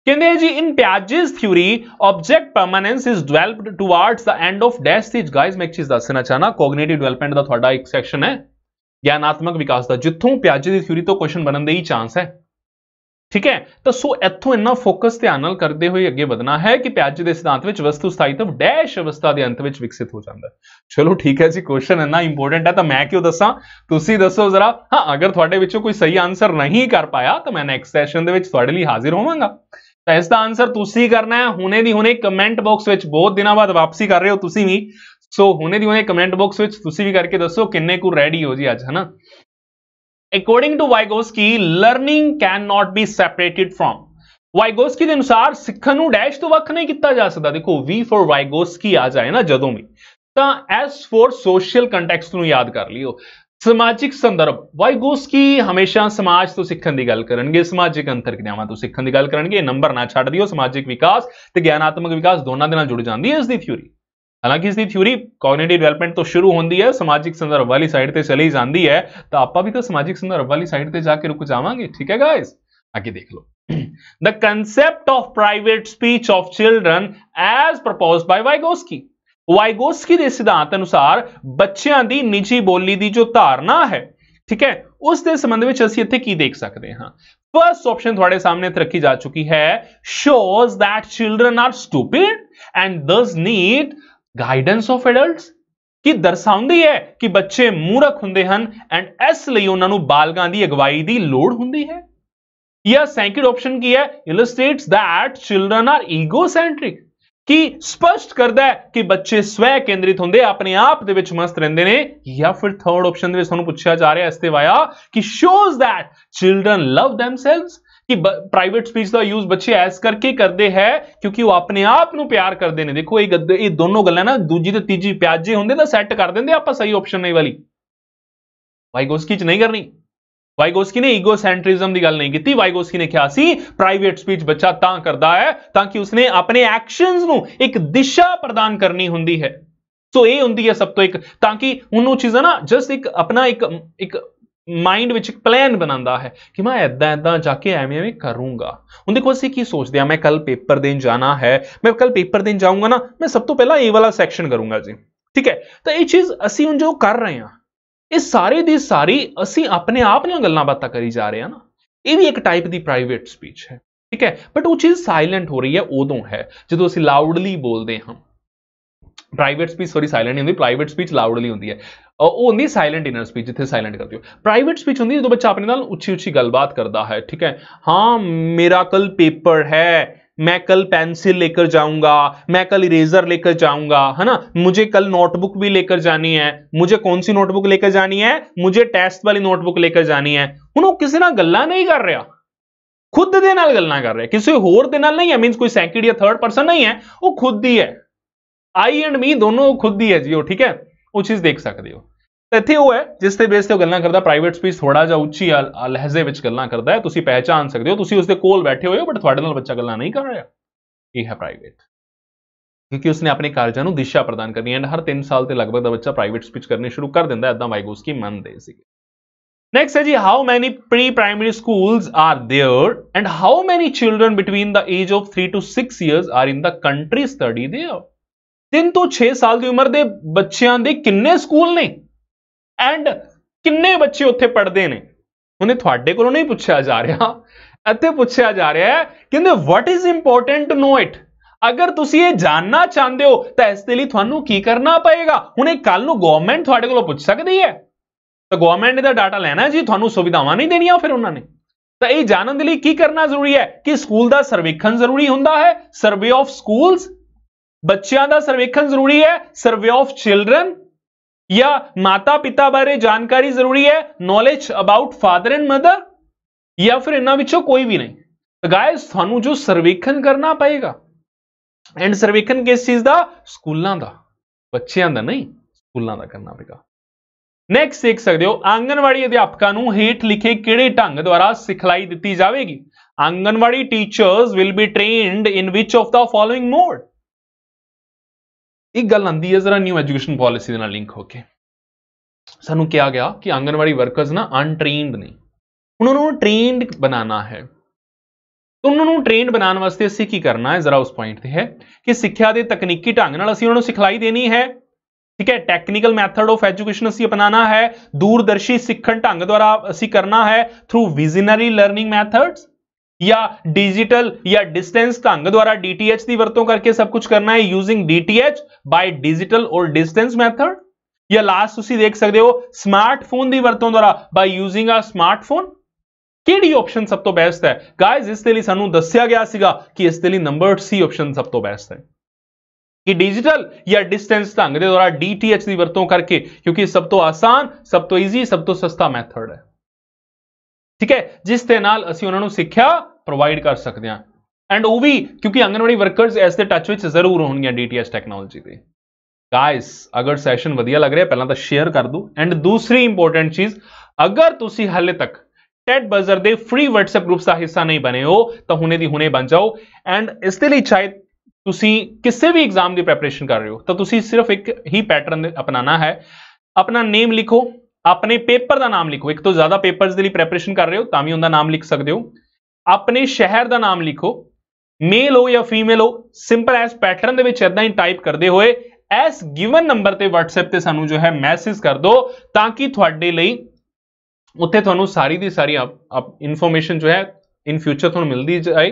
ਕਹਿੰਦੇ ਜੀ in Piaget's theory object permanence is developed towards the end of dash stage guys ਮੈਂ ਇੱਕ ਚੀਜ਼ ਦੱਸਣਾ ਚਾਹਨਾ ਕੋਗਨੀਟਿਵ ਡਿਵੈਲਪਮੈਂਟ ਦਾ ਤੁਹਾਡਾ ਇੱਕ ਸੈਕਸ਼ਨ ਹੈ ਗਿਆਨਾਤਮਕ ਵਿਕਾਸ ਦਾ ਜਿੱਥੋਂ ਪਿਆਜੇ ਦੀ ਥਿਊਰੀ ਤੋਂ ਕੁਐਸਚਨ ਬਣਨ ਦੇ ਹੀ ਚਾਂਸ ਹੈ ਠੀਕ ਹੈ ਤਾਂ ਸੋ ਇੱਥੋਂ ਇੰਨਾ ਫੋਕਸ ਧਿਆਨ ਨਾਲ ਕਰਦੇ ਹੋਏ ਅੱਗੇ ਵਧਣਾ ਹੈ ਕਿ ਪਿਆਜ ਦੇ ਸਿਧਾਂਤ ਵਿੱਚ ਵਸਤੂ ਸਥਾਇਤਵ ਡੈਸ਼ ਅਵਸਥਾ ਦੇ ਅੰਤ ਵਿੱਚ ਵਿਕਸਿਤ ਹੋ ਜਾਂਦਾ ਹੈ ਚਲੋ ਠੀਕ ਹੈ ਜੀ ਕੁਐਸਚਨ ਇੰਨਾ ਇੰਪੋਰਟੈਂਟ ਹੈ ਤਾਂ ਮੈਂ ਕਿਉਂ ਦੱਸਾਂ ਤੁਸੀਂ ਦੱਸੋ ਜ਼ਰਾ ਹਾਂ ਅਗਰ ਤੁਹਾਡੇ ਵਿੱਚੋਂ ਕੋਈ ਸਹੀ ਆਨਸਰ ਨਹੀਂ ਕਰ ਪਾਇਆ ਤਾਂ ਮੈਂ ਨੈਕਸਟ ਸੈਸ਼ਨ ਦੇ ਵਿੱਚ ਤੁਹਾਡੇ ਲਈ ਹਾਜ਼ਰ ਹੋਵਾਂਗਾ ਤਾਂ ਇਸ ਦਾ ਆਨਸਰ ਤੁਸੀਂ ਕਰਨਾ ਹੈ ਹੁਣੇ ਦੀ ਹੁਣੇ ਕਮੈਂਟ ਬਾਕਸ ਵਿੱਚ ਬਹੁਤ ਦਿਨਾਂ ਬਾਅਦ ਵਾਪਸੀ ਕਰ ਰਹੇ ਹੋ ਤੁਸੀਂ ਵੀ ਸੋ ਹੁਣੇ ਦੀ ਹੁਣੇ ਕਮੈਂਟ ਬਾਕਸ ਵਿੱਚ ਤੁਸੀਂ ਵੀ ਕਰਕੇ ਦੱਸੋ ਕਿੰਨੇ ਕੁ ਰੈਡੀ ਹੋ ਜੀ ਅੱਜ ਹਨਾ according to Vygotsky learning can not be separated from Vygotsky ਦੇ ਅਨੁਸਾਰ ਸਿੱਖਣ ਨੂੰ ਡੈਸ਼ ਤੋਂ ਵੱਖ ਨਹੀਂ ਕੀਤਾ ਜਾ ਸਕਦਾ ਦੇਖੋ ਵੀ ਫॉर ਵਾਈਗੋਸਕੀ ਆ ਜਾਏ ਨਾ ਜਦੋਂ ਵੀ ਤਾਂ ਐਸ ਫॉर ਸੋਸ਼ਲ ਕੰਟੈਕਸਟ ਨੂੰ ਯਾਦ ਕਰ ਲਿਓ ਸਮਾਜਿਕ ਸੰਦਰਭ ਵਾਈਗੋਸਕੀ ਹਮੇਸ਼ਾ ਸਮਾਜ ਤੋਂ ਸਿੱਖਣ ਦੀ ਗੱਲ ਕਰਨਗੇ ਸਮਾਜਿਕ ਅੰਤਰਕਿਰਿਆਵਾਂ ਤੋਂ ਸਿੱਖਣ ਦੀ ਗੱਲ ਕਰਨਗੇ ਨੰਬਰ ਨਾ ਛੱਡ ਦਿਓ ਸਮਾਜਿਕ ਵਿਕਾਸ ਤੇ ਗਿਆਨਾਤਮਕ ਵਿਕਾਸ ਦੋਨਾਂ ਦੇ ਨਾਲ ਜੁੜ ਜਾਂਦੀ ਹੈ ਇਸ ਦੀ ਥਿਊਰੀ ਹਾਲਾਂਕਿ ਇਸ ਦੀ ਥਿਊਰੀ ਕognitive ਡਿਵੈਲਪਮੈਂਟ ਤੋਂ ਸ਼ੁਰੂ ਹੁੰਦੀ ਹੈ ਸਮਾਜਿਕ ਸੰਦਰਭ ਵਾਲੀ ਸਾਈਡ ਤੇ ਚਲੀ ਜਾਂਦੀ ਹੈ ਤਾਂ ਆਪਾਂ ਵੀ ਤਾਂ ਸਮਾਜਿਕ ਸੰਦਰਭ ਵਾਲੀ ਸਾਈਡ ਤੇ ਜਾ ਕੇ ਰੁਕ ਜਾਵਾਂਗੇ ਠੀਕ ਹੈ ਗਾਇਸ ਅੱਗੇ ਦੇਖ ਲਓ the concept of private speech of children as proposed by Vygotsky ਵਾਈਗੋਸਕੀ ਦੇ ਸਿਧਾਂਤ ਅਨੁਸਾਰ ਬੱਚਿਆਂ ਦੀ ਨਿੱਜੀ ਬੋਲੀ ਦੀ ਜੋ ਧਾਰਨਾ ਹੈ ਠੀਕ ਹੈ ਉਸ ਦੇ ਸੰਬੰਧ ਵਿੱਚ ਅਸੀਂ ਇੱਥੇ ਕੀ ਦੇਖ ਸਕਦੇ ਹਾਂ ਫਰਸਟ ਆਪਸ਼ਨ ਤੁਹਾਡੇ ਸਾਹਮਣੇ ਰੱਖੀ ਜਾ ਚੁੱਕੀ ਹੈ shows that children are stupid and thus need guidance of adults ਕੀ ਦਰਸਾਉਂਦੀ ਹੈ ਕਿ ਬੱਚੇ ਮੂਰਖ ਹੁੰਦੇ ਹਨ ਐਂਡ ਇਸ ਲਈ ਉਹਨਾਂ ਨੂੰ ਬਾਲਗਾਂ ਦੀ ਅਗਵਾਈ ਦੀ ਲੋੜ ਹੁੰਦੀ ਹੈ ਜਾਂ ਸੈਕਿੰਡ ਆਪਸ਼ਨ ਕੀ ਹੈ illustrates that children are egocentric ਕਿ ਸਪਸ਼ਟ ਕਰਦਾ ਹੈ ਕਿ ਬੱਚੇ ਸਵੈ ਕੇਂਦਰਿਤ ਹੁੰਦੇ ਆਪਣੇ ਆਪ ਦੇ ਵਿੱਚ ਮਸਤ ਰਹਿੰਦੇ ਨੇ ਜਾਂ ਫਿਰ ਥਰਡ ਆਪਸ਼ਨ ਦੇ ਵਿੱਚ ਤੁਹਾਨੂੰ ਪੁੱਛਿਆ ਜਾ ਰਿਹਾ ਇਸ ਤੇ ਵਾਇਆ ਕਿ shows that children love themselves ਕਿ ਪ੍ਰਾਈਵੇਟ ਸਪੀਚ ਦਾ ਯੂਜ਼ ਬੱਚੇ ਐਸ ਕਰਕੇ ਕਰਦੇ ਹੈ ਕਿਉਂਕਿ ਉਹ ਆਪਣੇ ਆਪ ਨੂੰ ਪਿਆਰ ਕਰਦੇ ਨੇ ਦੇਖੋ ਇਹ ਗੱਦੇ ਇਹ ਦੋਨੋਂ ਗੱਲਾਂ ਨਾ ਦੂਜੀ ਤੇ ਤੀਜੀ ਪਿਆਜੇ ਹੁੰਦੇ ਤਾਂ ਸੈੱਟ ਕਰ ਦਿੰਦੇ ਆਪਾਂ ਸਹੀ ਆਪਸ਼ਨ ਨਹੀਂ ਵਾਲੀ ਵਾਈਗੋਸਕੀ ਚ ਨਹੀਂ ਕਰਨੀ ਵਾਈਗੋਸਕੀ ਨੇ ਈਗੋਸੈਂਟ੍ਰਿਜ਼ਮ ਦੀ ਗੱਲ ਨਹੀਂ ਕੀਤੀ ਵਾਈਗੋਸਕੀ ਨੇ ਕਿਹਾ ਸੀ ਪ੍ਰਾਈਵੇਟ ਸਪੀਚ ਬੱਚਾ ਤਾਂ ਕਰਦਾ ਹੈ ਤਾਂ ਕਿ ਉਸਨੇ ਆਪਣੇ ਐਕਸ਼ਨਸ ਨੂੰ ਇੱਕ ਦਿਸ਼ਾ ਪ੍ਰਦਾਨ ਕਰਨੀ ਹੁੰਦੀ ਹੈ ਸੋ ਇਹ ਹੁੰਦੀ ਹੈ ਸਭ ਤੋਂ ਇੱਕ ਤਾਂ ਕਿ ਉਹਨੂੰ ਚੀਜ਼ਾਂ ਨਾ ਜਸਟ ਇੱਕ ਆਪਣਾ ਇੱਕ ਇੱਕ ਮਾਈਂਡ ਵਿੱਚ ਇੱਕ ਪਲਾਨ ਬਣਾਉਂਦਾ ਹੈ ਕਿ ਮੈਂ ਐਦਾਂ ਐਦਾਂ ਜਾ ਕੇ ਐਵੇਂ ਐਵੇਂ ਕਰੂੰਗਾ ਹੁਣ ਦੇਖੋ ਅਸੀਂ ਕੀ ਸੋਚਦੇ ਆ ਮੈਂ ਕੱਲ ਪੇਪਰ ਦੇਣ ਜਾਣਾ ਹੈ ਮੈਂ ਕੱਲ ਪੇਪਰ ਦੇਣ ਜਾਊਂਗਾ ਨਾ ਮੈਂ ਸਭ ਤੋਂ ਪਹਿਲਾਂ ਇਹ ਵਾਲਾ ਸੈਕਸ਼ਨ ਕਰੂੰਗਾ ਜੀ ਠੀਕ ਹੈ ਤਾਂ ਇਹ ਚੀਜ਼ ਅਸੀਂ ਹੁਣ ਜੋ ਕਰ ਰਹੇ ਆ ਇਹ ਸਾਰੇ ਦੀ ਸਾਰੀ ਅਸੀਂ ਆਪਣੇ ਆਪ ਨਾਲ ਗੱਲਾਂ ਬਾਤਾਂ ਕਰੀ ਜਾ ਰਹੇ ਆ ਨਾ ਇਹ ਵੀ ਇੱਕ ਟਾਈਪ ਦੀ ਪ੍ਰਾਈਵੇਟ ਸਪੀਚ ਹੈ ਠੀਕ ਹੈ ਬਟ ਉਹ ਚੀਜ਼ ਸਾਇਲੈਂਟ ਹੋ ਰਹੀ ਹੈ ਉਦੋਂ ਹੈ ਜਦੋਂ ਅਸੀਂ ਲਾਊਡਲੀ ਬੋਲਦੇ ਹਾਂ प्राइवेट स्पीच सॉरी साइलेंट नहीं होती प्राइवेट स्पीच लाउडली होती है वो होंगी साइलेंट इनर स्पीच जितने साइलेंट करती हो प्राइवेट स्पीच होंगी जो बच्चा अपने उच्ची उची गलबात करता है ठीक है हाँ मेरा कल पेपर है मैं कल पेंसिल लेकर जाऊंगा मैं कल इरेजर लेकर जाऊंगा है ना मुझे कल नोटबुक भी लेकर जानी है मुझे कौन सी नोटबुक लेकर जानी है मुझे टेस्ट वाली नोटबुक लेकर जानी है उन्होंने किसी ना गल्ला नहीं कर रहा खुद के नाल कर रहा किसी होर नहीं है मीनस कोई सैकड़ या थर्ड परसन नहीं है वो खुद ही है ਆਈ ਐਂਡ ਮੀ ਦੋਨੋਂ ਖੁਦ ਦੀ ਹੈ ਜੀ ਉਹ ਠੀਕ ਹੈ ਉਹ ਚੀਜ਼ ਦੇਖ ਸਕਦੇ ਹੋ ਤਾਂ ਇੱਥੇ ਉਹ ਹੈ ਜਿਸ ਤੇ ਬੇਸ ਤੇ ਉਹ ਗੱਲਾਂ ਕਰਦਾ ਪ੍ਰਾਈਵੇਟ ਸਪੀਚ ਥੋੜਾ ਜਿਹਾ ਉੱਚੀ ਲਹਿਜ਼ੇ ਵਿੱਚ ਗੱਲਾਂ ਕਰਦਾ ਹੈ ਤੁਸੀਂ ਪਹਿਚਾਨ ਸਕਦੇ ਹੋ ਤੁਸੀਂ ਉਸਦੇ ਕੋਲ ਬੈਠੇ ਹੋਏ ਹੋ ਬਟ ਤੁਹਾਡੇ ਨਾਲ ਬੱਚਾ ਗੱਲਾਂ ਨਹੀਂ ਕਰ ਰਿਹਾ ਇਹ ਹੈ ਪ੍ਰਾਈਵੇਟ ਕਿਉਂਕਿ ਉਸਨੇ ਆਪਣੇ ਕਾਰਜਾਂ ਨੂੰ ਦਿਸ਼ਾ ਪ੍ਰਦਾਨ ਕਰਨੀ ਹੈ ਐਂਡ ਹਰ 3 ਸਾਲ ਤੇ ਲਗਭਗ ਦਾ ਬੱਚਾ ਪ੍ਰਾਈਵੇਟ ਸਪੀਚ ਕਰਨੀ ਸ਼ੁਰੂ ਕਰ ਦਿੰਦਾ ਹੈ ਇਦਾਂ ਵਾਈਗੋਸਕੀ ਮੰਨਦੇ ਸੀ ਨੈਕਸਟ ਹੈ ਜੀ how many pre primary schools are there and how many children between the age of 3 to 6 years are in the country study there ਤਿੰਨ ਤੋਂ 6 ਸਾਲ ਦੀ ਉਮਰ ਦੇ ਬੱਚਿਆਂ ਦੇ ਕਿੰਨੇ ਸਕੂਲ ਨੇ ਐਂਡ ਕਿੰਨੇ ਬੱਚੇ ਉੱਥੇ ਪੜ੍ਹਦੇ ਨੇ ਉਹਨੇ ਤੁਹਾਡੇ ਕੋਲੋਂ ਨਹੀਂ ਪੁੱਛਿਆ ਜਾ ਰਿਹਾ ਇੱਥੇ ਪੁੱਛਿਆ ਜਾ ਰਿਹਾ ਹੈ ਕਹਿੰਦੇ what is important to know it ਅਗਰ ਤੁਸੀਂ ਇਹ ਜਾਨਣਾ ਚਾਹੁੰਦੇ ਹੋ ਤਾਂ ਇਸ ਦੇ ਲਈ ਤੁਹਾਨੂੰ ਕੀ ਕਰਨਾ ਪਏਗਾ ਹੁਣ ਇਹ ਕੱਲ ਨੂੰ ਗਵਰਨਮੈਂਟ ਤੁਹਾਡੇ ਕੋਲੋਂ ਪੁੱਛ ਸਕਦੀ ਹੈ ਤਾਂ ਗਵਰਨਮੈਂਟ ਨੇ ਤਾਂ ਡਾਟਾ ਲੈਣਾ ਜੀ ਤੁਹਾਨੂੰ ਸੁਵਿਧਾਵਾਂ ਨਹੀਂ ਦੇਣੀਆਂ ਫਿਰ ਉਹਨਾਂ ਨੇ ਤਾਂ ਇਹ ਜਾਣਨ ਦੇ ਲਈ ਕੀ ਕਰਨਾ ਜ਼ਰੂਰੀ ਹੈ ਕਿ ਸਕੂਲ ਦਾ ਸਰਵੇਖਣ ਜ਼ਰੂਰੀ ਹੁੰਦਾ ਹੈ ਸਰਵੇ ਆਫ ਸਕੂਲਸ ਬੱਚਿਆਂ ਦਾ ਸਰਵੇਖਣ ਜ਼ਰੂਰੀ ਹੈ ਸਰਵੇ ਆਫ ਚਿਲड्रन ਜਾਂ ਮਾਤਾ-ਪਿਤਾ ਬਾਰੇ ਜਾਣਕਾਰੀ ਜ਼ਰੂਰੀ ਹੈ knowledge about father and mother ਜਾਂ ਫਿਰ ਇਹਨਾਂ ਵਿੱਚੋਂ ਕੋਈ ਵੀ ਨਹੀਂ ਤਾਂ ਗਾਇਸ ਤੁਹਾਨੂੰ ਜੋ ਸਰਵੇਖਣ ਕਰਨਾ ਪਏਗਾ ਐਂਡ ਸਰਵੇਖਣ ਕਿਸ ਚੀਜ਼ ਦਾ ਸਕੂਲਾਂ ਦਾ ਬੱਚਿਆਂ ਦਾ ਨਹੀਂ ਸਕੂਲਾਂ ਦਾ ਕਰਨਾ ਪਏਗਾ ਨੈਕਸਟ ਸਿੱਖ ਸਕਦੇ ਹੋ ਆਂਗਨਵਾੜੀ ਅਧਿਆਪਕਾਂ ਨੂੰ ਹੇਠ ਲਿਖੇ ਕਿਹੜੇ ਢੰਗ ਦੁਆਰਾ ਸਿਖਲਾਈ ਦਿੱਤੀ ਜਾਵੇਗੀ Anganwadi teachers will be trained in which of the following mode ਇੱਕ ਗੱਲ ਆਂਦੀ ਹੈ ਜ਼ਰਾ ਨਿਊ ਐਜੂਕੇਸ਼ਨ ਪਾਲਿਸੀ ਦੇ ਨਾਲ ਲਿੰਕ ਹੋ ਕੇ ਸਾਨੂੰ ਕਿਹਾ ਗਿਆ ਕਿ ਆਂਗਨਵਾੜੀ ਵਰਕਰਸ ਨਾ ਅਨਟ੍ਰੇਨਡ ਨੇ ਉਹਨਾਂ ਨੂੰ ਟ੍ਰੇਨਡ ਬਣਾਉਣਾ ਹੈ ਉਹਨਾਂ ਨੂੰ ਟ੍ਰੇਨਡ ਬਣਾਉਣ ਵਾਸਤੇ ਅਸੀਂ ਕੀ ਕਰਨਾ ਹੈ ਜ਼ਰਾ ਉਸ ਪੁਆਇੰਟ ਤੇ ਹੈ ਕਿ ਸਿੱਖਿਆ ਦੇ ਤਕਨੀਕੀ ਢੰਗ ਨਾਲ ਅਸੀਂ ਉਹਨਾਂ ਨੂੰ ਸਿਖਲਾਈ ਦੇਣੀ ਹੈ ਠੀਕ ਹੈ ਟੈਕਨੀਕਲ ਮੈਥਡ ਆਫ ਐਜੂਕੇਸ਼ਨ ਅਸੀਂ ਅਪਣਾਉਣਾ ਹੈ ਦੂਰਦਰਸ਼ੀ ਸਿੱਖਣ ਢੰਗ ਦੁਆਰਾ ਅਸੀਂ ਕਰਨਾ ਹੈ ਥਰੂ ਵਿਜ਼ਨਰੀ ਲਰਨਿੰਗ ਮੈਥਡਸ ਜਾਂ ਡਿਜੀਟਲ ਜਾਂ ਡਿਸਟੈਂਸ ਢੰਗ ਦੁਆਰਾ DTH ਦੀ ਵਰਤੋਂ ਕਰਕੇ ਸਭ ਕੁਝ ਕਰਨਾ ਹੈ using DTH by digital or distance method ਜਾਂ ਲਾਸਟ ਤੁਸੀਂ ਦੇਖ ਸਕਦੇ ਹੋ ਸਮਾਰਟਫੋਨ ਦੀ ਵਰਤੋਂ ਦੁਆਰਾ ਬਾਈ ਯੂজিং ਅ ਸਮਾਰਟਫੋਨ ਕਿਹੜੀ ਆਪਸ਼ਨ ਸਭ ਤੋਂ ਬੈਸਟ ਹੈ ਗਾਇਜ਼ ਇਸ ਦੇ ਲਈ ਸਾਨੂੰ ਦੱਸਿਆ ਗਿਆ ਸੀਗਾ ਕਿ ਇਸ ਦੇ ਲਈ ਨੰਬਰ ਸੀ ਆਪਸ਼ਨ ਸਭ ਤੋਂ ਬੈਸਟ ਹੈ ਕਿ ਡਿਜੀਟਲ ਜਾਂ ਡਿਸਟੈਂਸ ਢੰਗ ਦੇ ਦੁਆਰਾ DTH ਦੀ ਵਰਤੋਂ ਕਰਕੇ ਕਿਉਂਕਿ ਸਭ ਤੋਂ ਆਸਾਨ ਸਭ ਤੋਂ ਈਜ਼ੀ ਸਭ ਤੋਂ ਸਸਤਾ ਮੈਥਡ ਹੈ ਠੀਕ ਹੈ ਜਿਸ ਦੇ ਨਾਲ ਅਸੀਂ ਉਹਨਾਂ ਨੂੰ ਸਿੱਖਿਆ ਪ੍ਰੋਵਾਈਡ ਕਰ ਸਕਦੇ ਹਾਂ ਐਂਡ ਉਹ ਵੀ ਕਿਉਂਕਿ ਅੰਗਨਵਾੜੀ ਵਰਕਰਸ ਇਸ ਦੇ ਟੱਚ ਵਿੱਚ ਜ਼ਰੂਰ ਹੋਣਗੀਆਂ ਡੀਟੀਐਸ ਟੈਕਨੋਲੋਜੀ ਦੇ ਗਾਇਸ ਅਗਰ ਸੈਸ਼ਨ ਵਧੀਆ ਲੱਗ ਰਿਹਾ ਪਹਿਲਾਂ ਤਾਂ ਸ਼ੇਅਰ ਕਰ ਦੂ ਐਂਡ ਦੂਸਰੀ ਇੰਪੋਰਟੈਂਟ ਚੀਜ਼ ਅਗਰ ਤੁਸੀਂ ਹਾਲੇ ਤੱਕ ਟੈਡ ਬਜ਼ਰ ਦੇ ਫ੍ਰੀ WhatsApp ਗਰੁੱਪਸ ਦਾ ਹਿੱਸਾ ਨਹੀਂ ਬਣੇ ਹੋ ਤਾਂ ਹੁਣੇ ਦੀ ਹੁਣੇ ਬਣ ਜਾਓ ਐਂਡ ਇਸ ਦੇ ਲਈ ਚਾਹੇ ਤੁਸੀਂ ਕਿਸੇ ਵੀ ਐਗਜ਼ਾਮ ਦੀ ਪ੍ਰੈਪਰੇਸ਼ਨ ਕਰ ਰਹੇ ਹੋ ਤਾਂ ਤੁਸੀਂ ਸਿਰਫ ਇੱਕ ਹੀ ਪੈਟਰਨ ਅਪਣਾਣਾ ਹੈ ਆਪਣਾ ਨੇਮ ਲਿਖੋ ਆਪਣੇ ਪੇਪਰ ਦਾ ਨਾਮ ਲਿਖੋ ਇੱਕ ਤੋਂ ਜ਼ਿਆਦਾ ਪੇਪਰਸ ਦੇ ਲਈ ਪ੍ਰੈਪਰੇਸ਼ਨ ਕਰ ਰਹੇ ਹੋ ਤਾਂ ਵੀ ਉਹਦਾ ਨਾਮ ਲਿਖ ਸਕਦੇ ਹੋ ਆਪਣੇ ਸ਼ਹਿਰ ਦਾ ਨਾਮ ਲਿਖੋ ਮੇਲ ਹੋ ਜਾਂ ਫੀਮੇਲ ਹੋ ਸਿੰਪਲ ਐਸ ਪੈਟਰਨ ਦੇ ਵਿੱਚ ਇਦਾਂ ਹੀ ਟਾਈਪ ਕਰਦੇ ਹੋਏ ਇਸ ਗਿਵਨ ਨੰਬਰ ਤੇ WhatsApp ਤੇ ਸਾਨੂੰ ਜੋ ਹੈ ਮੈਸੇਜ ਕਰ ਦਿਓ ਤਾਂ ਕਿ ਤੁਹਾਡੇ ਲਈ ਉੱਥੇ ਤੁਹਾਨੂੰ ਸਾਰੀ ਦੀ ਸਾਰੀ ਇਨਫੋਰਮੇਸ਼ਨ ਜੋ ਹੈ ਇਨ ਫਿਊਚਰ ਤੁਹਾਨੂੰ ਮਿਲਦੀ ਜਾਏ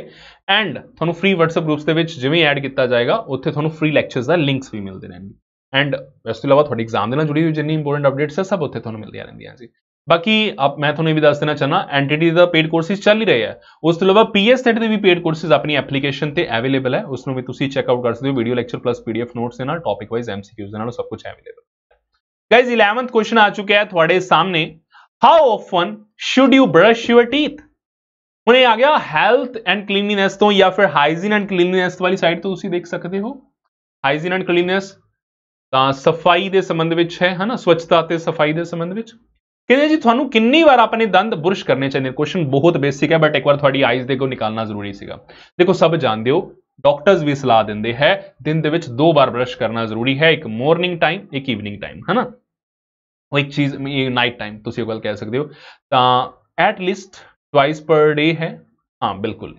ਐਂਡ ਤੁਹਾਨੂੰ ਫ੍ਰੀ WhatsApp ਗਰੁੱਪਸ ਦੇ ਵਿੱਚ ਜਿਵੇਂ ਐਡ ਕੀਤਾ ਜਾਏਗਾ ਉੱਥੇ ਤੁਹਾਨੂੰ ਫ੍ਰੀ ਲੈਕਚਰਸ ਦਾ ਲਿੰਕਸ ਵੀ ਮਿਲਦੇ ਰਹਿਣਗੇ ਐਂਡ ਇਸ ਤੋਂ ਇਲਾਵਾ ਤੁਹਾਡੀ ਐਗਜ਼ਾਮ ਦੇ ਨਾਲ ਜੁੜੀ ਹੋਈ ਜਿੰਨੀ ਇੰਪੋਰਟੈਂਟ ਅਪਡੇਟਸ ਹੈ ਸਭ ਉੱਥੇ ਤੁਹਾਨੂੰ ਮਿਲਦੀਆਂ ਰਹਿੰਦੀਆਂ ਜੀ ਬਾਕੀ ਆਪ ਮੈਂ ਤੁਹਾਨੂੰ ਇਹ ਵੀ ਦੱਸ ਦੇਣਾ ਚਾਹਨਾ ਐਂਟੀਟੀ ਦਾ ਪੇਡ ਕੋਰਸਿਸ ਚੱਲ ਹੀ ਰਹੇ ਆ ਉਸ ਤੋਂ ਇਲਾਵਾ ਪੀਐਸ ਸੈਟ ਦੇ ਵੀ ਪੇਡ ਕੋਰਸਿਸ ਆਪਣੀ ਐਪਲੀਕੇਸ਼ਨ ਤੇ ਅਵੇਲੇਬਲ ਹੈ ਉਸ ਨੂੰ ਵੀ ਤੁਸੀਂ ਚੈੱਕ ਆਊਟ ਕਰ ਸਕਦੇ ਹੋ video lecture plus PDF notes ਦੇ ਨਾਲ ਟੌਪਿਕ ਵਾਈਜ਼ ਐਮਸੀਕਿਊਜ਼ ਦੇ ਨਾਲ ਸਭ ਕੁਝ ਅਵੇਲੇਬਲ ਗਾਇਜ਼ 11th ਕੁਐਸਚਨ ਆ ਚੁੱਕਿਆ ਹੈ ਤੁਹਾਡੇ ਸਾਹਮਣੇ how often should you brush your teeth ਹੁਣ ਇਹ ਆ ਗਿਆ ਹੈਲਥ ਐਂਡ ਕਲੀਨਲੀਨੈਸ ਤੋਂ ਜਾਂ ਫਿਰ ਹਾਈਜੀਨ ਐਂਡ ਕਲੀਨਲੀਨੈਸ ਵਾਲੀ ਸਾਈਡ ਤੋਂ ਤੁਸੀਂ ਦੇਖ ਸਕਦੇ ਹੋ ਹਾਈਜੀਨ ਐਂਡ ਕਲੀਨਲੀਨੈਸ ਤਾਂ ਸਫਾਈ ਦੇ ਸੰਬੰਧ ਵਿੱਚ ਹੈ ਹਨਾ ਸਵੱਛਤਾ ਤੇ ਸਫਾਈ ਦੇ ਸੰਬੰਧ ਵਿੱਚ ਕਹਿੰਦੇ ਜੀ ਤੁਹਾਨੂੰ ਕਿੰਨੀ ਵਾਰ ਆਪਣੇ ਦੰਦ ਬੁਰਸ਼ ਕਰਨੇ ਚਾਹੀਦੇ ਕੁਐਸਚਨ ਬਹੁਤ ਬੇਸਿਕ ਹੈ ਬਟ ਇੱਕ ਵਾਰ ਤੁਹਾਡੀ ਆਈਜ਼ ਦੇ ਕੋ ਨਿਕਾਲਣਾ ਜ਼ਰੂਰੀ ਸੀਗਾ ਦੇਖੋ ਸਭ ਜਾਣਦੇ ਹੋ ਡਾਕਟਰਸ ਵੀ ਸਲਾਹ ਦਿੰਦੇ ਹੈ ਦਿਨ ਦੇ ਵਿੱਚ ਦੋ ਵਾਰ ਬਰਸ਼ ਕਰਨਾ ਜ਼ਰੂਰੀ ਹੈ ਇੱਕ ਮਾਰਨਿੰਗ ਟਾਈਮ ਇੱਕ ਈਵਨਿੰਗ ਟਾਈਮ ਹੈਨਾ ਉਹ ਇੱਕ ਚੀਜ਼ ਨਾਈਟ ਟਾਈਮ ਤੁਸੀਂ ਉਹ ਗੱਲ ਕਹਿ ਸਕਦੇ ਹੋ ਤਾਂ ਐਟ ਲੀਸਟ ਟਵਾਈਸ ਪਰ ਡੇ ਹੈ ਹਾਂ ਬਿਲਕੁਲ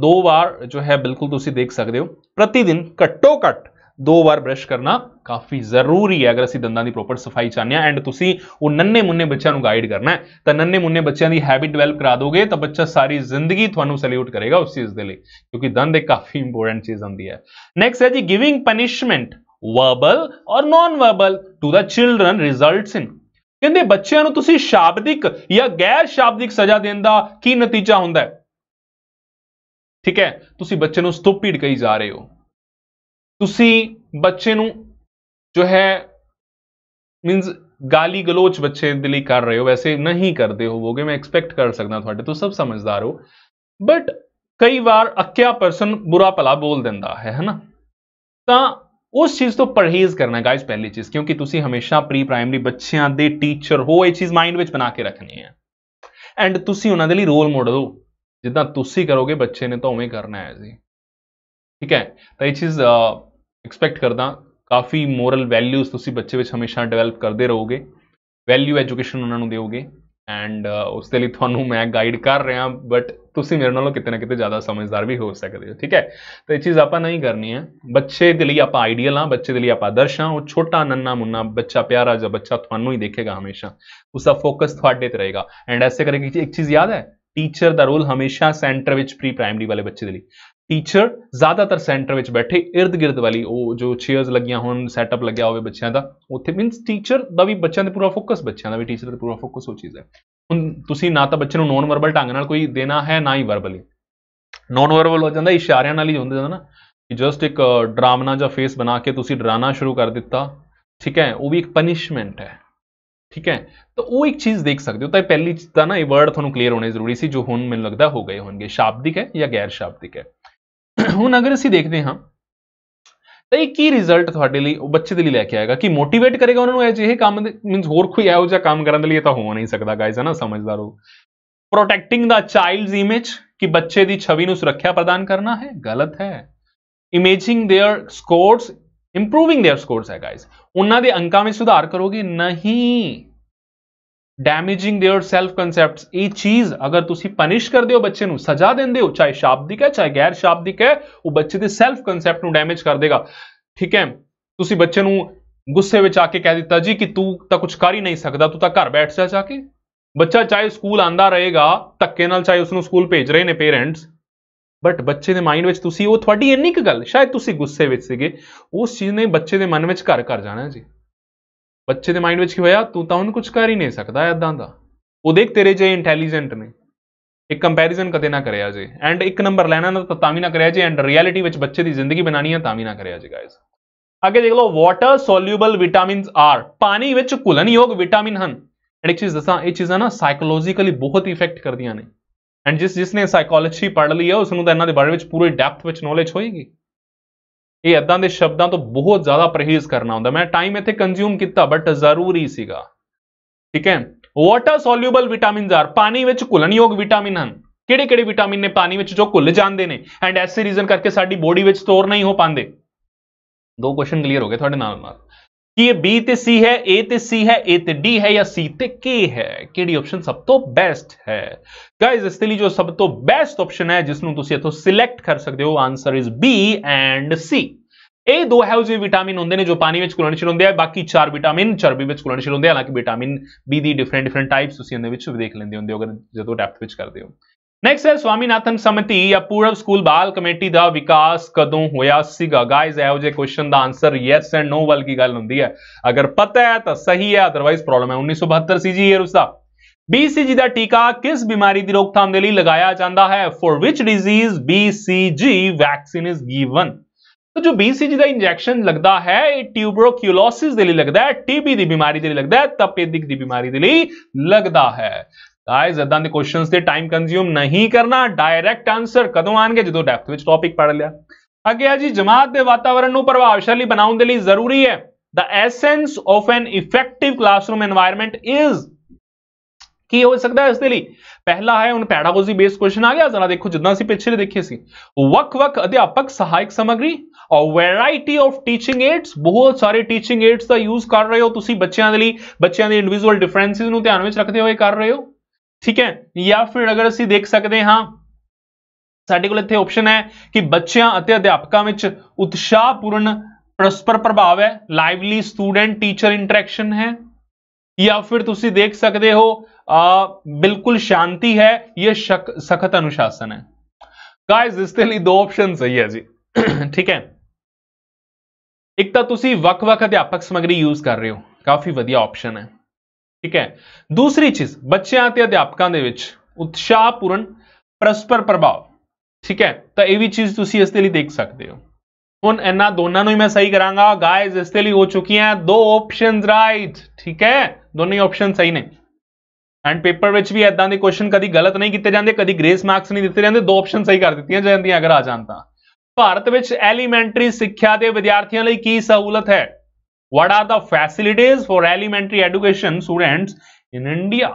ਦੋ ਵਾਰ ਜੋ ਹੈ ਬਿਲਕੁਲ ਤੁਸੀਂ ਦੇਖ ਸਕਦੇ ਹੋ ਪ੍ਰਤੀ ਦਿਨ ਘੱਟੋ ਘੱਟ ਦੋ ਵਾਰ ਬ੍ਰਸ਼ ਕਰਨਾ ਕਾਫੀ ਜ਼ਰੂਰੀ ਹੈ ਅਗਰ ਅਸੀਂ ਦੰਦਾਂ ਦੀ ਪ੍ਰੋਪਰ ਸਫਾਈ ਚਾਹੁੰਦੇ ਆ ਐਂਡ ਤੁਸੀਂ ਉਹ ਨੰਨੇ ਮੁੰਨੇ ਬੱਚਿਆਂ ਨੂੰ ਗਾਈਡ ਕਰਨਾ ਤਾਂ ਨੰਨੇ ਮੁੰਨੇ ਬੱਚਿਆਂ ਦੀ ਹੈਬਿਟ ਡਿਵੈਲਪ ਕਰਾ ਦੋਗੇ ਤਾਂ ਬੱਚਾ ਸਾਰੀ ਜ਼ਿੰਦਗੀ ਤੁਹਾਨੂੰ ਸੈਲੂਟ ਕਰੇਗਾ ਉਸ ਚੀਜ਼ ਦੇ ਲਈ ਕਿਉਂਕਿ ਦੰਦ ਇੱਕ ਕਾਫੀ ਇੰਪੋਰਟੈਂਟ ਚੀਜ਼ ਹੁੰਦੀ ਹੈ ਨੈਕਸਟ ਹੈ ਜੀ giving punishment verbal or non verbal to the children results in ਕਹਿੰਦੇ ਬੱਚਿਆਂ ਨੂੰ ਤੁਸੀਂ ਸ਼ਾਬਦਿਕ ਜਾਂ ਗੈਰ ਸ਼ਾਬਦਿਕ ਸਜ਼ਾ ਦੇਣ ਦਾ ਕੀ ਨਤੀਜਾ ਹੁੰਦਾ ਹੈ ਠੀਕ ਹੈ ਤੁਸੀਂ ਬੱਚੇ ਨੂੰ ਸਟੂਪਿਡ ਕਹੀ ਜਾ ਰਹੇ ਹੋ ਤੁਸੀਂ ਬੱਚੇ ਨੂੰ ਜੋ ਹੈ ਮੀਨਸ ਗਾਲੀ ਗਲੋਚ ਬੱਚੇ ਦੇ ਲਈ ਕਰ ਰਹੇ ਹੋ ਵੈਸੇ ਨਹੀਂ ਕਰਦੇ ਹੋਵੋਗੇ ਮੈਂ ਐਕਸਪੈਕਟ ਕਰ ਸਕਦਾ ਤੁਹਾਡੇ ਤੋਂ ਸਭ ਸਮਝਦਾਰ ਹੋ ਬਟ ਕਈ ਵਾਰ ਅਕਿਆ ਪਰਸਨ ਬੁਰਾ ਭਲਾ ਬੋਲ ਦਿੰਦਾ ਹੈ ਹੈਨਾ ਤਾਂ ਉਸ ਚੀਜ਼ ਤੋਂ ਪਰਹੇਜ਼ ਕਰਨਾ ਗਾਇਸ ਪਹਿਲੀ ਚੀਜ਼ ਕਿਉਂਕਿ ਤੁਸੀਂ ਹਮੇਸ਼ਾ ਪ੍ਰੀ ਪ੍ਰਾਇਮਰੀ ਬੱਚਿਆਂ ਦੇ ਟੀਚਰ ਹੋ ਇਹ ਚੀਜ਼ ਮਾਈਂਡ ਵਿੱਚ ਬਣਾ ਕੇ ਰੱਖਣੀ ਹੈ ਐਂਡ ਤੁਸੀਂ ਉਹਨਾਂ ਦੇ ਲਈ ਰੋਲ ਮਾਡਲ ਹੋ ਜਿੱਦਾਂ ਤੁਸੀਂ ਕਰੋਗੇ ਬੱਚੇ ਨੇ ਤਾਂ ਉਵੇਂ ਕਰਨਾ ਹੈ ਜੀ ਠੀਕ ਹੈ ਤਾਂ ਇਹ ਚੀਜ਼ ਐਕਸਪੈਕਟ ਕਰਦਾ ਕਾਫੀ ਮੋਰਲ ਵੈਲਿਊਜ਼ ਤੁਸੀਂ ਬੱਚੇ ਵਿੱਚ ਹਮੇਸ਼ਾ ਡਿਵੈਲਪ ਕਰਦੇ ਰਹੋਗੇ ਵੈਲਿਊ ਐਜੂਕੇਸ਼ਨ ਉਹਨਾਂ ਨੂੰ ਦਿਓਗੇ ਐਂਡ ਉਸ ਦੇ ਲਈ ਤੁਹਾਨੂੰ ਮੈਂ ਗਾਈਡ ਕਰ ਰਿਹਾ ਬਟ ਤੁਸੀਂ ਮੇਰੇ ਨਾਲੋਂ ਕਿਤੇ ਨਾ ਕਿਤੇ ਜ਼ਿਆਦਾ ਸਮਝਦਾਰ ਵੀ ਹੋ ਸਕਦੇ ਹੋ ਠੀਕ ਹੈ ਤਾਂ ਇਹ ਚੀਜ਼ ਆਪਾਂ ਨਹੀਂ ਕਰਨੀ ਹੈ ਬੱਚੇ ਦੇ ਲਈ ਆਪਾਂ ਆਈਡੀਅਲ ਆ ਬੱਚੇ ਦੇ ਲਈ ਆਪਾਂ ਆਦਰਸ਼ ਆ ਉਹ ਛੋਟਾ ਨੰਨਾ ਮੁੰਨਾ ਬੱਚਾ ਪਿਆਰਾ ਜਿਹਾ ਬੱਚਾ ਤੁਹਾਨੂੰ ਹੀ ਦੇਖੇਗਾ ਹਮੇਸ਼ਾ ਉਸ ਦਾ ਫੋਕਸ ਤੁਹਾਡੇ ਤੇ ਰਹੇਗਾ ਐਂਡ ਐਸੇ ਕਰਕੇ ਇੱਕ ਚੀਜ਼ ਯਾਦ ਹੈ ਟੀਚਰ ਦਾ ਰੋਲ ਹਮੇਸ਼ਾ ਸੈਂਟਰ ਵਿੱਚ ਪ੍ਰੀ ਪ੍ਰਾਇਮਰੀ ਵਾਲੇ ਬੱਚੇ ਦੇ ਲਈ ਟੀਚਰ ਜ਼ਿਆਦਾਤਰ ਸੈਂਟਰ ਵਿੱਚ ਬੈਠੇ ird-gird ਵਾਲੀ ਉਹ ਜੋ ਚੇਅਰਸ ਲੱਗੀਆਂ ਹੋਣ ਸੈਟਅਪ ਲੱਗਿਆ ਹੋਵੇ ਬੱਚਿਆਂ ਦਾ ਉੱਥੇ ਮੀਨਸ ਟੀਚਰ ਦਾ ਵੀ ਬੱਚਿਆਂ ਤੇ ਪੂਰਾ ਫੋਕਸ ਬੱਚਿਆਂ ਦਾ ਵੀ ਟੀਚਰ ਤੇ ਪੂਰਾ ਫੋਕਸ ਉਹ ਚੀਜ਼ ਹੈ ਹੁਣ ਤੁਸੀਂ ਨਾ ਤਾਂ ਬੱਚੇ ਨੂੰ ਨੋਨ ਵਰਬਲ ਢੰਗ ਨਾਲ ਕੋਈ ਦੇਣਾ ਹੈ ਨਾ ਹੀ ਵਰਬਲੀ ਨੋਨ ਵਰਬਲ ਹੋ ਜਾਂਦਾ ਇਸ਼ਾਰਿਆਂ ਨਾਲ ਹੀ ਹੁੰਦੇ ਜਾਂਦਾ ਨਾ ਜਸਟ ਇੱਕ ਡਰਾਮਨਾ ਜਾਂ ਫੇਸ ਬਣਾ ਕੇ ਤੁਸੀਂ ਡਰਾਣਾ ਸ਼ੁਰੂ ਕਰ ਦਿੱਤਾ ਠੀਕ ਹੈ ਉਹ ਵੀ ਇੱਕ ਪਨਿਸ਼ਮੈਂਟ ਹੈ ਠੀਕ ਹੈ ਤਾਂ ਉਹ ਇੱਕ ਚੀਜ਼ ਦੇਖ ਸਕਦੇ ਹੋ ਤਾਂ ਪਹਿਲੀ ਚੀਜ਼ ਤਾਂ ਨਾ ਇਹ ਵਰਡ ਤੁਹਾਨੂੰ ਕਲੀਅਰ ਹੋਣੇ ਜ਼ਰੂਰੀ ਸੀ ਜੋ ਹੁਣ ਮੈਨੂੰ ਲੱਗਦਾ ਹੋ ਗਏ ਹੋਣਗੇ ਸ਼ਾਬਦਿਕ ਹੈ ਜਾਂ ਗੈਰ ਸ਼ਾਬਦਿਕ ਹੈ ਹੁਣ ਅਗਰ ਅਸੀਂ ਦੇਖਦੇ ਹਾਂ ਤਾਂ ਇਹ ਕੀ ਰਿਜ਼ਲਟ ਤੁਹਾਡੇ ਲਈ ਉਹ ਬੱਚੇ ਦੇ ਲਈ ਲੈ ਕੇ ਆਏਗਾ ਕਿ ਮੋਟੀਵੇਟ ਕਰੇਗਾ ਉਹਨਾਂ ਨੂੰ ਅਜਿਹੇ ਕੰਮ ਮੀਨਸ ਹੋਰ ਕੋਈ ਇਹੋ ਜਿਹਾ ਕੰਮ ਕਰਨ ਦੇ ਲਈ ਤਾਂ ਹੋ ਨਹੀਂ ਸਕਦਾ ਗਾਇਜ਼ ਹੈ ਨਾ ਸਮਝਦਾਰ ਹੋ ਪ੍ਰੋਟੈਕਟਿੰਗ ਦਾ ਚਾਈਲਡਸ ਇਮੇਜ ਕਿ ਬੱਚੇ ਦੀ ਛਵੀ ਨੂੰ ਸੁਰੱਖਿਆ ਪ੍ਰਦਾਨ ਕਰਨਾ ਹੈ ਗਲਤ ਹੈ imaging their scores improving their scores ਹੈ ਗਾਇਜ਼ ਉਹਨਾਂ ਦੇ ਅੰਕਾਂ ਵਿੱਚ ਸੁਧਾਰ ਕਰੋਗੇ ਨਹੀਂ ਡੈਮੇਜਿੰਗ देयर ਸੈਲਫ ਕਨਸੈਪਟਸ ਇਹ ਚੀਜ਼ ਅਗਰ ਤੁਸੀਂ ਪਨਿਸ਼ ਕਰਦੇ ਹੋ ਬੱਚੇ ਨੂੰ ਸਜ਼ਾ ਦਿੰਦੇ ਹੋ ਚਾਹੇ ਸ਼ਾਬਦਿਕ ਹੈ ਚਾਹੇ ਗੈਰ ਸ਼ਾਬਦਿਕ ਹੈ ਉਹ ਬੱਚੇ ਦੇ ਸੈਲਫ ਕਨਸੈਪਟ ਨੂੰ ਡੈਮੇਜ ਕਰ ਦੇਗਾ ਠੀਕ ਹੈ ਤੁਸੀਂ ਬੱਚੇ ਨੂੰ ਗੁੱਸੇ ਵਿੱਚ ਆ ਕੇ ਕਹਿ ਦਿੱਤਾ ਜੀ ਕਿ ਤੂੰ ਤਾਂ ਕੁਝ ਕਰ ਹੀ ਨਹੀਂ ਸਕਦਾ ਤੂੰ ਤਾਂ ਘਰ ਬੈਠ ਜਾ ਜਾ ਕੇ ਬੱਚਾ ਚਾਹੇ ਸਕੂਲ ਆਂਦਾ ਰਹੇਗਾ ਧੱਕੇ ਨਾਲ ਚਾਹੇ ਉਸ ਨੂੰ ਸਕੂਲ ਭੇਜ ਰਹੇ ਨੇ ਪੇਰੈਂਟਸ ਬਟ ਬੱਚੇ ਦੇ ਮਾਈਂਡ ਵਿੱਚ ਤੁਸੀਂ ਉਹ ਤੁਹਾਡੀ ਇੰਨੀ ਕੁ ਗੱਲ ਸ਼ਾਇਦ ਤੁਸੀਂ ਗੁੱਸੇ ਵਿੱਚ ਸੀਗੇ ਉਸ ਚੀਜ਼ ਨੇ ਬੱਚੇ ਦੇ ਮਨ ਵਿੱਚ ਘਰ ਕਰ ਜਾਣਾ ਜੀ ਬੱਚੇ ਦੇ ਮਾਈਂਡ ਵਿੱਚ ਕੀ ਹੋਇਆ ਤੂੰ ਤਾਂ ਹੁਣ ਕੁਝ ਕਰ ਹੀ ਨਹੀਂ ਸਕਦਾ ਐਦਾਂ ਦਾ ਉਹ ਦੇਖ ਤੇਰੇ ਜੇ ਇੰਟੈਲੀਜੈਂਟ ਨੇ ਇੱਕ ਕੰਪੈਰੀਜ਼ਨ ਕਦੇ ਨਾ ਕਰਿਆ ਜੇ ਐਂਡ ਇੱਕ ਨੰਬਰ ਲੈਣਾ ਨਾ ਤਾਂ ਵੀ ਨਾ ਕਰਿਆ ਜੇ ਐਂਡ ਰਿਐਲਿਟੀ ਵਿੱਚ ਬੱਚੇ ਦੀ ਜ਼ਿੰਦਗੀ ਬਣਾਣੀ ਆ ਤਾਂ ਵੀ ਨਾ ਕਰਿਆ ਜੇ ਗਾਇਸ ਅੱਗੇ ਦੇਖ ਲਓ ਵਾਟਰ ਸੋਲਿਊਬਲ ਵਿਟਾਮਿਨਸ ਆਰ ਪਾਣੀ ਵਿੱਚ ਘੁਲਣਯੋਗ ਵਿਟਾਮਿਨ ਹਨ ਐਂਡ ਇੱਕ ਚੀਜ਼ ਦੱਸਾਂ ਇਹ ਚੀਜ਼ਾਂ ਨਾ ਸਾਈਕੋਲੋਜੀਕਲੀ ਬਹੁਤ ਇਫੈਕਟ ਕਰਦੀਆਂ ਨੇ ਐਂਡ ਜਿਸ ਜਿਸ ਨੇ ਸਾਈਕੋਲੋਜੀ ਪੜ੍ਹ ਲਈ ਹੈ ਉਸ ਨੂੰ ਤਾਂ ਇਹਨਾਂ ਦੇ ਬਾਰੇ ਵਿੱਚ ਪੂਰੀ ਡੈਪਥ ਵਿੱਚ ਨੌਲੇਜ ਹੋਏਗੀ ਇਹ ਇਦਾਂ ਦੇ ਸ਼ਬਦਾਂ ਤੋਂ ਬਹੁਤ ਜ਼ਿਆਦਾ ਪਰਹੇਜ਼ ਕਰਨਾ ਹੁੰਦਾ ਮੈਂ ਟਾਈਮ ਇੱਥੇ ਕੰਜ਼ਿਊਮ ਕੀਤਾ ਬਟ ਜ਼ਰੂਰੀ ਸੀਗਾ ਠੀਕ ਹੈ ਵਾਟਰ ਸੋਲਿਊਬਲ ਵਿਟਾਮਿਨਸ ਆਰ ਪਾਣੀ ਵਿੱਚ ਘੁਲਣਯੋਗ ਵਿਟਾਮਿਨ ਹਨ ਕਿਹੜੇ ਕਿਹੜੇ ਵਿਟਾਮਿਨ ਨੇ ਪਾਣੀ ਵਿੱਚ ਜੋ ਘੁਲ ਜਾਂਦੇ ਨੇ ਐਂਡ ਐਸੇ ਰੀਜ਼ਨ ਕਰਕੇ ਸਾਡੀ ਬੋਡੀ ਵਿੱਚ ਸਟੋਰ ਨਹੀਂ ਹੋ ਪਾਉਂਦੇ ਦੋ ਕੁਐਸਚਨ ਕਲੀਅਰ ਹੋ ਗਏ ਤੁਹਾਡੇ ਨਾਲ ਨਾਲ ਕੀ ਇਹ B ਤੇ C ਹੈ A ਤੇ C ਹੈ A ਤੇ D ਹੈ ਜਾਂ C ਤੇ K ਹੈ ਕਿਹੜੀ ਆਪਸ਼ਨ ਸਭ ਤੋਂ ਬੈਸਟ ਹੈ ਗਾਇਜ਼ ਇਸ ਲਈ ਜੋ ਸਭ ਤੋਂ ਬੈਸਟ ਆਪਸ਼ਨ ਹੈ ਜਿਸ ਨੂੰ ਤੁਸੀਂ ਇਥੋਂ ਸਿਲੈਕਟ ਕਰ ਸਕਦੇ ਹੋ answer is B and C ਇਹ ਦੋ ਹੈ ਜਿਹੇ ਵਿਟਾਮਿਨ ਹੁੰਦੇ ਨੇ ਜੋ ਪਾਣੀ ਵਿੱਚ ਘੁਲਣਸ਼ੀਲ ਹੁੰਦੇ ਆ ਬਾਕੀ ਚਾਰ ਵਿਟਾਮਿਨ ਚਰਬੀ ਵਿੱਚ ਘੁਲਣਸ਼ੀਲ ਹੁੰਦੇ ਆ ਹਾਲਾਂਕਿ ਵਿਟਾਮਿਨ B ਦੀ ਡਿਫਰੈਂਟ ਡਿਫਰੈਂਟ ਟਾਈਪਸ ਤੁਸੀਂ ਇਹਦੇ ਵਿੱਚ ਵੀ ਦੇਖ ਲੈਂਦੇ ਹੁੰਦੇ ਹੋ ਅਗਰ ਜਦੋਂ ਡੈਪਥ ਵਿੱਚ ਕਰਦੇ ਹੋ नेक्स्ट है स्वामीनाथन समिति या पूर्व स्कूल बाल कमेटी का विकास कदों होया सीगा गाइस ए जो क्वेश्चन का आंसर यस एंड नो वाल की गल होंगी है अगर पता है तो सही है अदरवाइज प्रॉब्लम है उन्नीस सी जी ये उसका बी सी जी का टीका किस बीमारी की रोकथाम के लिए लगया जाता है for which disease B C G vaccine is given तो जो बी सी जी का इंजैक्शन लगता है ट्यूबरोक्यूलोसिस लगता है टीबी की बीमारी के लिए लगता है तपेदिक की बीमारी के लिए लगता है ਗਾਇਸ ਇਦਾਂ ਦੇ ਕੁਐਸਚਨਸ ਤੇ ਟਾਈਮ ਕੰਜ਼ਿਊਮ ਨਹੀਂ ਕਰਨਾ ਡਾਇਰੈਕਟ ਆਨਸਰ ਕਦੋਂ ਆਣਗੇ ਜਦੋਂ ਡੈਪਥ ਵਿੱਚ ਟੌਪਿਕ ਪੜ ਲਿਆ ਅੱਗੇ ਆ ਜੀ ਜਮਾਤ ਦੇ ਵਾਤਾਵਰਣ ਨੂੰ ਪ੍ਰਭਾਵਸ਼ਾਲੀ ਬਣਾਉਣ ਦੇ ਲਈ ਜ਼ਰੂਰੀ ਹੈ the essence of an effective classroom environment is ਕੀ ਹੋ ਸਕਦਾ ਹੈ ਇਸ ਦੇ ਲਈ ਪਹਿਲਾ ਹੈ ਹੁਣ ਪੈਡਾਗੋਜੀ ਬੇਸ ਕੁਐਸਚਨ ਆ ਗਿਆ ਜ਼ਰਾ ਦੇਖੋ ਜਿੱਦਾਂ ਅਸੀਂ ਪਿਛਲੇ ਦੇਖੇ ਸੀ ਵੱਖ-ਵੱਖ ਅਧਿਆਪਕ ਸਹਾਇਕ ਸਮੱਗਰੀ ਔਰ ਵੈਰਾਈਟੀ ਆਫ ਟੀਚਿੰਗ ਏਡਸ ਬਹੁਤ ਸਾਰੇ ਟੀਚਿੰਗ ਏਡਸ ਦਾ ਯੂਜ਼ ਕਰ ਰਹੇ ਹੋ ਤੁਸੀਂ ਬੱਚਿਆਂ ਦੇ ਲਈ ਬੱਚਿਆਂ ਦੇ ਇੰਡੀਵਿਜੂਅਲ ਡਿਫਰੈਂਸਿਸ ਨੂੰ ਧਿਆਨ ਵਿੱਚ ਰੱਖਦੇ ਹੋਏ ਕਰ ਰਹੇ ਹੋ ਠੀਕ ਹੈ ਜਾਂ ਫਿਰ ਅਗਰ ਅਸੀਂ ਦੇਖ ਸਕਦੇ ਹਾਂ ਸਾਡੇ ਕੋਲ ਇੱਥੇ ਆਪਸ਼ਨ ਹੈ ਕਿ ਬੱਚਿਆਂ ਅਤੇ ਅਧਿਆਪਕਾਂ ਵਿੱਚ ਉਤਸ਼ਾਹਪੂਰਨ ਪਰਸਪਰ ਪ੍ਰਭਾਵ ਹੈ ਲਾਈਵਲੀ ਸਟੂਡੈਂਟ ਟੀਚਰ ਇੰਟਰੈਕਸ਼ਨ ਹੈ ਜਾਂ ਫਿਰ ਤੁਸੀਂ ਦੇਖ ਸਕਦੇ ਹੋ ਆ ਬਿਲਕੁਲ ਸ਼ਾਂਤੀ ਹੈ ਇਹ ਸਖਤ ਅਨੁਸ਼ਾਸਨ ਹੈ ਗਾਇਜ਼ ਇਸ ਦੇ ਲਈ ਦੋ ਆਪਸ਼ਨ ਸਹੀ ਹੈ ਜੀ ਠੀਕ ਹੈ ਇੱਕ ਤਾਂ ਤੁਸੀਂ ਵੱਖ-ਵੱਖ ਅਧਿਆਪਕ ਸਮਗਰੀ ਯੂਜ਼ ਕਰ ਰਹੇ ਹੋ ਕਾਫੀ ਵਧੀਆ ਆਪਸ਼ਨ ਹੈ ਠੀਕ ਹੈ ਦੂਸਰੀ ਚੀਜ਼ ਬੱਚਿਆਂ ਤੇ ਅਧਿਆਪਕਾਂ ਦੇ ਵਿੱਚ ਉਤਸ਼ਾਹਪੂਰਨ ਪਰਸਪਰ ਪ੍ਰਭਾਵ ਠੀਕ ਹੈ ਤਾਂ ਇਹ ਵੀ ਚੀਜ਼ ਤੁਸੀਂ ਇਸ ਦੇ ਲਈ ਦੇਖ ਸਕਦੇ ਹੋ ਹੁਣ ਇਹਨਾਂ ਦੋਨਾਂ ਨੂੰ ਹੀ ਮੈਂ ਸਹੀ ਕਰਾਂਗਾ ਗਾਇਜ਼ ਇਸ ਦੇ ਲਈ ਹੋ ਚੁੱਕੀਆਂ ਦੋ ਆਪਸ਼ਨਸ ਰਾਈਟ ਠੀਕ ਹੈ ਦੋਨੇ ਆਪਸ਼ਨ ਸਹੀ ਨੇ ਐਂਡ ਪੇਪਰ ਵਿੱਚ ਵੀ ਐਦਾਂ ਦੇ ਕੁਐਸਚਨ ਕਦੀ ਗਲਤ ਨਹੀਂ ਕੀਤੇ ਜਾਂਦੇ ਕਦੀ ਗ੍ਰੇਸ ਮਾਰਕਸ ਨਹੀਂ ਦਿੱਤੇ ਜਾਂਦੇ ਦੋ ਆਪਸ਼ਨ ਸਹੀ ਕਰ ਦਿੱਤੀਆਂ ਜਾਂਦੀਆਂ ਅਗਰ ਆ ਜਾਂਦਾ ਭਾਰਤ ਵਿੱਚ ਐਲੀਮੈਂਟਰੀ ਸਿੱਖਿਆ ਦੇ ਵਿਦਿਆਰਥੀਆਂ ਲਈ ਕੀ ਸਹੂਲਤ ਹੈ what are the facilities for elementary education students in india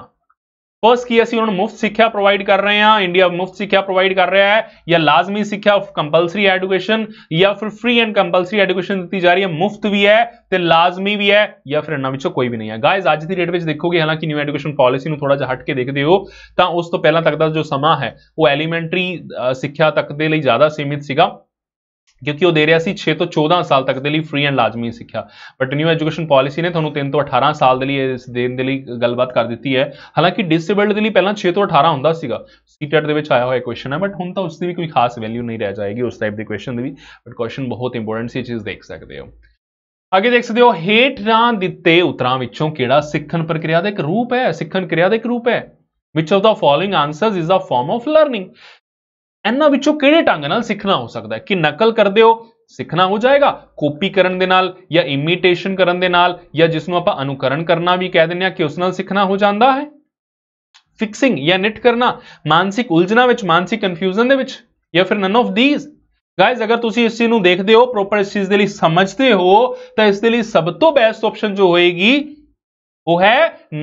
first की ऐसी उन्होंने मुफ्त शिक्षा प्रोवाइड कर रहे हैं इंडिया मुफ्त शिक्षा प्रोवाइड कर रहा है या लाजमी शिक्षा कंपलसरी एजुकेशन या फिर फ्री एंड कंपलसरी एजुकेशन दी जा रही है मुफ्त भी है ते लाजमी भी है या फिर इन्होंने कोई भी नहीं है गाइस आज की डेट में देखोगे हालांकि न्यू एजुकेशन पॉलिसी थोड़ा जहा हट के देखते हो तो उस तो पहला तक का जो समा है वो एलीमेंट्री शिक्षा तक के लिए ज्यादा सीमित सगा ਕਿਉਂਕਿ ਉਹ ਦੇ ਰਿਹਾ ਸੀ 6 ਤੋਂ 14 ਸਾਲ ਤੱਕ ਦੇ ਲਈ ਫ੍ਰੀ ਐਂਡ ਲਾਜ਼ਮੀ ਸਿੱਖਿਆ ਬਟ ਨਿਊ ਐਜੂਕੇਸ਼ਨ ਪਾਲਿਸੀ ਨੇ ਤੁਹਾਨੂੰ 3 ਤੋਂ 18 ਸਾਲ ਦੇ ਲਈ ਇਸ ਦੇਣ ਦੇ ਲਈ ਗੱਲਬਾਤ ਕਰ ਦਿੱਤੀ ਹੈ ਹਾਲਾਂਕਿ ਡਿਸੇਬਲਡ ਦੇ ਲਈ ਪਹਿਲਾਂ 6 ਤੋਂ 18 ਹੁੰਦਾ ਸੀਗਾ ਸੀਟੈਟ ਦੇ ਵਿੱਚ ਆਇਆ ਹੋਇਆ ਕੁਐਸਚਨ ਹੈ ਬਟ ਹੁਣ ਤਾਂ ਉਸ ਦੀ ਵੀ ਕੋਈ ਖਾਸ ਵੈਲਿਊ ਨਹੀਂ ਰਹਿ ਜਾਏਗੀ ਉਸ ਟਾਈਪ ਦੇ ਕੁਐਸਚਨ ਦੀ ਵੀ ਬਟ ਕੁਐਸਚਨ ਬਹੁਤ ਇੰਪੋਰਟੈਂਟ ਸੀ ਚੀਜ਼ ਦੇਖ ਸਕਦੇ ਹੋ ਅੱਗੇ ਦੇਖ ਸਕਦੇ ਹੋ ਹੇਠਾਂ ਦਿੱਤੇ ਉਤਰਾਂ ਵਿੱਚੋਂ ਕਿਹੜਾ ਸਿੱਖਣ ਪ੍ਰਕਿਰਿਆ ਦਾ ਇੱਕ ਰੂਪ ਹੈ ਸਿੱਖਣ ਕਿਰਿਆ ਦਾ ਇੱਕ ਰੂਪ ਹੈ which of the following answers is a form of learning ਇਹਨਾਂ ਵਿੱਚੋਂ ਕਿਹੜੇ ਢੰਗ ਨਾਲ ਸਿੱਖਣਾ ਹੋ ਸਕਦਾ ਹੈ ਕਿ ਨਕਲ ਕਰਦੇ ਹੋ ਸਿੱਖਣਾ ਹੋ ਜਾਏਗਾ copy ਕਰਨ ਦੇ ਨਾਲ ਜਾਂ imitation ਕਰਨ ਦੇ ਨਾਲ ਜਾਂ ਜਿਸਨੂੰ ਆਪਾਂ ਅਨੁਕਰਨ ਕਰਨਾ ਵੀ ਕਹਿ ਦਿੰਦੇ ਹਾਂ ਕਿ ਉਸ ਨਾਲ ਸਿੱਖਣਾ ਹੋ ਜਾਂਦਾ ਹੈ fixing ਜਾਂ ਨਿਟ ਕਰਨਾ ਮਾਨਸਿਕ ਉਲਝਣਾ ਵਿੱਚ ਮਾਨਸਿਕ confusion ਦੇ ਵਿੱਚ ਜਾਂ ਫਿਰ none of these ਗਾਇਜ਼ ਅਗਰ ਤੁਸੀਂ ਇਸ ਚੀਜ਼ ਨੂੰ ਦੇਖਦੇ ਹੋ ਪ੍ਰੋਪਰ ਇਸ ਚੀਜ਼ ਦੇ ਲਈ ਸਮਝਦੇ ਹੋ ਤਾਂ ਇਸ ਦੇ ਲਈ ਸਭ ਤੋਂ ਬੈਸਟ ਆਪਸ਼ਨ ਜੋ ਹੋਏਗੀ ਉਹ ਹੈ